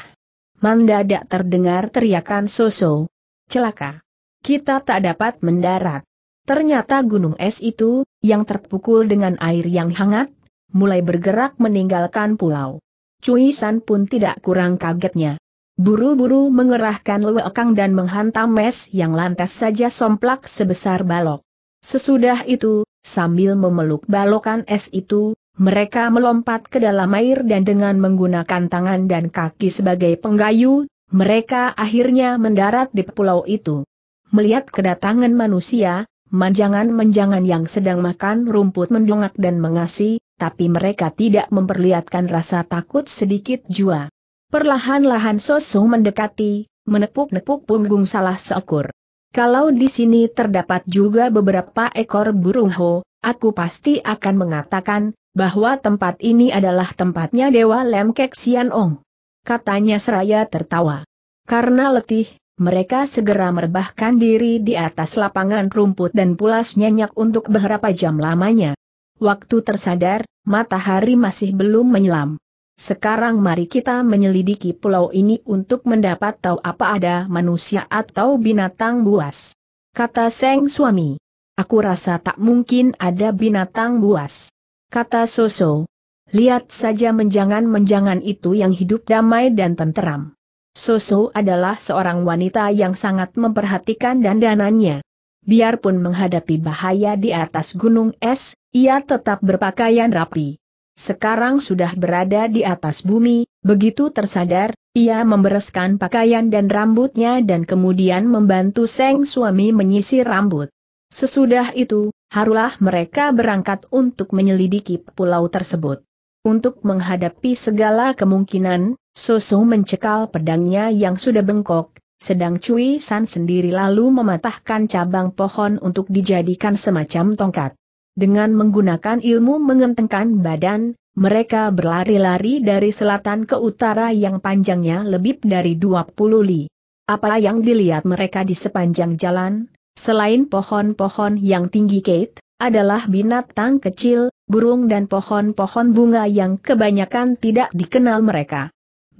Mendadak terdengar teriakan Soso. Celaka. Kita tak dapat mendarat. Ternyata gunung es itu, yang terpukul dengan air yang hangat, mulai bergerak meninggalkan pulau. Cui San pun tidak kurang kagetnya. Buru-buru mengerahkan lewekang dan menghantam mes yang lantas saja somplak sebesar balok. Sesudah itu, sambil memeluk balokan es itu, mereka melompat ke dalam air dan dengan menggunakan tangan dan kaki sebagai penggayu, mereka akhirnya mendarat di pulau itu. Melihat kedatangan manusia, manjangan-manjangan yang sedang makan rumput mendongak dan mengasi, tapi mereka tidak memperlihatkan rasa takut sedikit jua. Perlahan-lahan Sosong mendekati, menepuk-nepuk punggung salah seekor. Kalau di sini terdapat juga beberapa ekor burung ho, aku pasti akan mengatakan, bahwa tempat ini adalah tempatnya Dewa Lemkek Sian Ong. Katanya seraya tertawa. Karena letih, mereka segera merebahkan diri di atas lapangan rumput dan pulas nyenyak untuk beberapa jam lamanya. Waktu tersadar, matahari masih belum menyelam. Sekarang mari kita menyelidiki pulau ini untuk mendapat tahu apa ada manusia atau binatang buas. Kata Seng suami. Aku rasa tak mungkin ada binatang buas. Kata Soso. Lihat saja menjangan-menjangan itu yang hidup damai dan tenteram. Soso adalah seorang wanita yang sangat memperhatikan dandanannya. Biarpun menghadapi bahaya di atas gunung es, ia tetap berpakaian rapi sekarang sudah berada di atas bumi, begitu tersadar, ia membereskan pakaian dan rambutnya dan kemudian membantu Seng suami menyisir rambut. Sesudah itu, harulah mereka berangkat untuk menyelidiki pulau tersebut. Untuk menghadapi segala kemungkinan, Soso mencekal pedangnya yang sudah bengkok, sedang Cui San sendiri lalu mematahkan cabang pohon untuk dijadikan semacam tongkat. Dengan menggunakan ilmu mengentengkan badan, mereka berlari-lari dari selatan ke utara yang panjangnya lebih dari 20 li. Apa yang dilihat mereka di sepanjang jalan, selain pohon-pohon yang tinggi Kate, adalah binatang kecil, burung dan pohon-pohon bunga yang kebanyakan tidak dikenal mereka.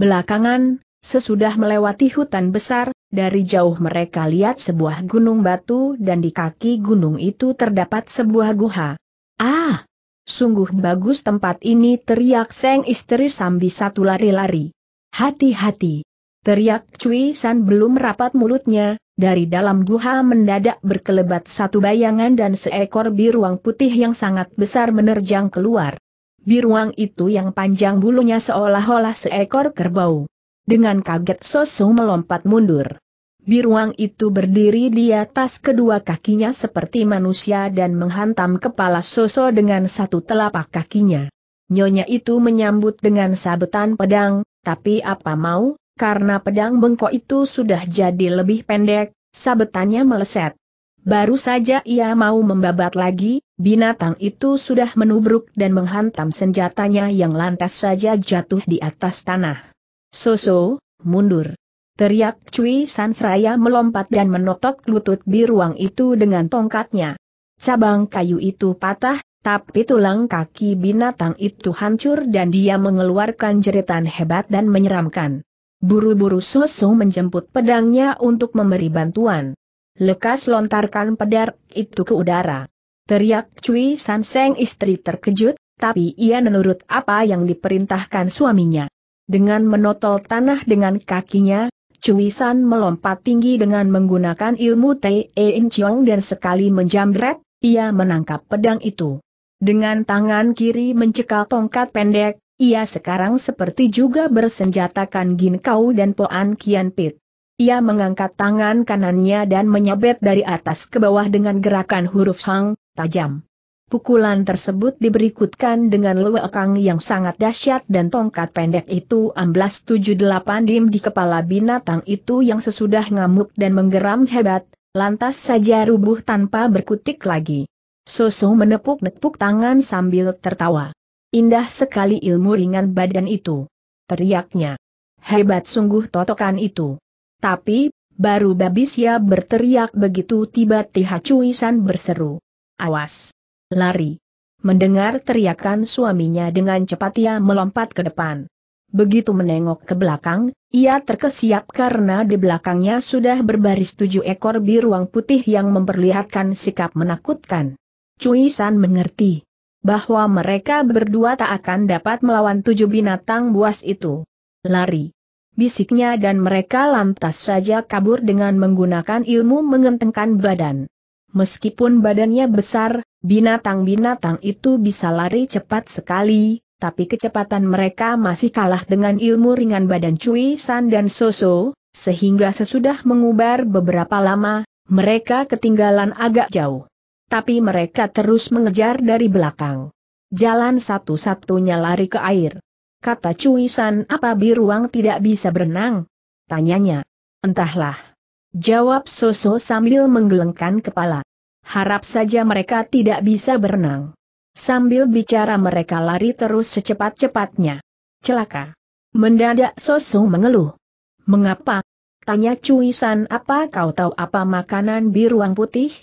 Belakangan, Sesudah melewati hutan besar, dari jauh mereka lihat sebuah gunung batu dan di kaki gunung itu terdapat sebuah guha. Ah! Sungguh bagus tempat ini teriak Seng istri sambil satu lari-lari. Hati-hati! Teriak Cui San belum rapat mulutnya, dari dalam guha mendadak berkelebat satu bayangan dan seekor biruang putih yang sangat besar menerjang keluar. Biruang itu yang panjang bulunya seolah-olah seekor kerbau. Dengan kaget Soso melompat mundur. Biruang itu berdiri di atas kedua kakinya seperti manusia dan menghantam kepala Soso dengan satu telapak kakinya. Nyonya itu menyambut dengan sabetan pedang, tapi apa mau, karena pedang bengkok itu sudah jadi lebih pendek, sabetannya meleset. Baru saja ia mau membabat lagi, binatang itu sudah menubruk dan menghantam senjatanya yang lantas saja jatuh di atas tanah. Soso, mundur. Teriak Cui Sansraya melompat dan menotok lutut di ruang itu dengan tongkatnya. Cabang kayu itu patah, tapi tulang kaki binatang itu hancur dan dia mengeluarkan jeritan hebat dan menyeramkan. Buru-buru Soso menjemput pedangnya untuk memberi bantuan. Lekas lontarkan pedar itu ke udara. Teriak Cui Sanseng istri terkejut, tapi ia menurut apa yang diperintahkan suaminya. Dengan menotol tanah dengan kakinya, Cui San melompat tinggi dengan menggunakan ilmu Tei In Chiong dan sekali menjamret, ia menangkap pedang itu. Dengan tangan kiri mencekal tongkat pendek, ia sekarang seperti juga bersenjatakan Gin Kau dan Poan Kian Pit. Ia mengangkat tangan kanannya dan menyabet dari atas ke bawah dengan gerakan huruf sang, tajam. Pukulan tersebut diberikutkan dengan lewekang yang sangat dahsyat dan tongkat pendek itu amblas 78 dim di kepala binatang itu yang sesudah ngamuk dan menggeram hebat, lantas saja rubuh tanpa berkutik lagi. Soso menepuk-nepuk tangan sambil tertawa. Indah sekali ilmu ringan badan itu. Teriaknya. Hebat sungguh totokan itu. Tapi, baru Babisia berteriak begitu tiba Tiha Cuisan berseru. Awas! lari. Mendengar teriakan suaminya dengan cepat ia melompat ke depan. Begitu menengok ke belakang, ia terkesiap karena di belakangnya sudah berbaris tujuh ekor biruang putih yang memperlihatkan sikap menakutkan. Cui San mengerti bahwa mereka berdua tak akan dapat melawan tujuh binatang buas itu. Lari. Bisiknya dan mereka lantas saja kabur dengan menggunakan ilmu mengentengkan badan. Meskipun badannya besar, binatang-binatang itu bisa lari cepat sekali, tapi kecepatan mereka masih kalah dengan ilmu ringan badan Cui San dan Soso, sehingga sesudah mengubar beberapa lama, mereka ketinggalan agak jauh. Tapi mereka terus mengejar dari belakang. Jalan satu-satunya lari ke air. Kata Cui San apa biruang tidak bisa berenang? Tanyanya. Entahlah. Jawab Soso sambil menggelengkan kepala. Harap saja mereka tidak bisa berenang. Sambil bicara mereka lari terus secepat-cepatnya. Celaka. Mendadak Soso mengeluh. Mengapa? Tanya Cuisan apa kau tahu apa makanan biruang putih?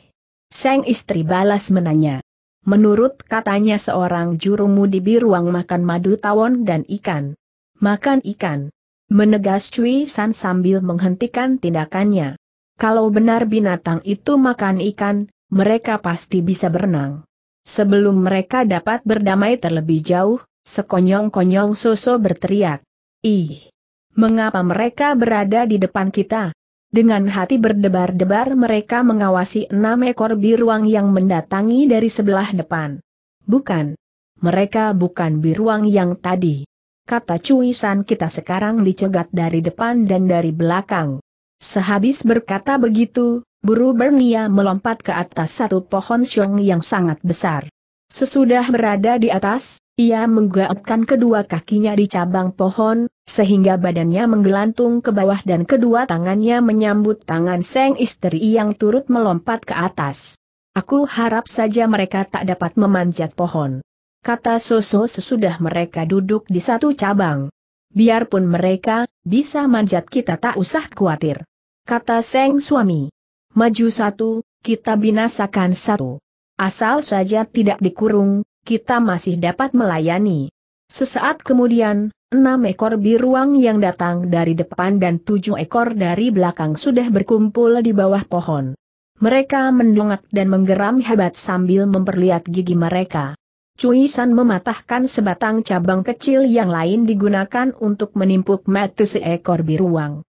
Seng istri balas menanya. Menurut katanya seorang juru mudi biruang makan madu tawon dan ikan. Makan ikan. Menegas Cui San sambil menghentikan tindakannya. Kalau benar binatang itu makan ikan, mereka pasti bisa berenang. Sebelum mereka dapat berdamai terlebih jauh, sekonyong-konyong Soso berteriak. Ih! Mengapa mereka berada di depan kita? Dengan hati berdebar-debar mereka mengawasi enam ekor biruang yang mendatangi dari sebelah depan. Bukan. Mereka bukan biruang yang tadi kata cuisan kita sekarang dicegat dari depan dan dari belakang. Sehabis berkata begitu, buru Bernia melompat ke atas satu pohon siung yang sangat besar. Sesudah berada di atas, ia menggaetkan kedua kakinya di cabang pohon, sehingga badannya menggelantung ke bawah dan kedua tangannya menyambut tangan Seng istri yang turut melompat ke atas. Aku harap saja mereka tak dapat memanjat pohon kata Soso sesudah mereka duduk di satu cabang. Biarpun mereka bisa manjat kita tak usah khawatir. Kata Seng suami. Maju satu, kita binasakan satu. Asal saja tidak dikurung, kita masih dapat melayani. Sesaat kemudian, enam ekor biruang yang datang dari depan dan tujuh ekor dari belakang sudah berkumpul di bawah pohon. Mereka mendongak dan menggeram hebat sambil memperlihat gigi mereka. Cui San mematahkan sebatang cabang kecil yang lain digunakan untuk menimpuk mati seekor biruang.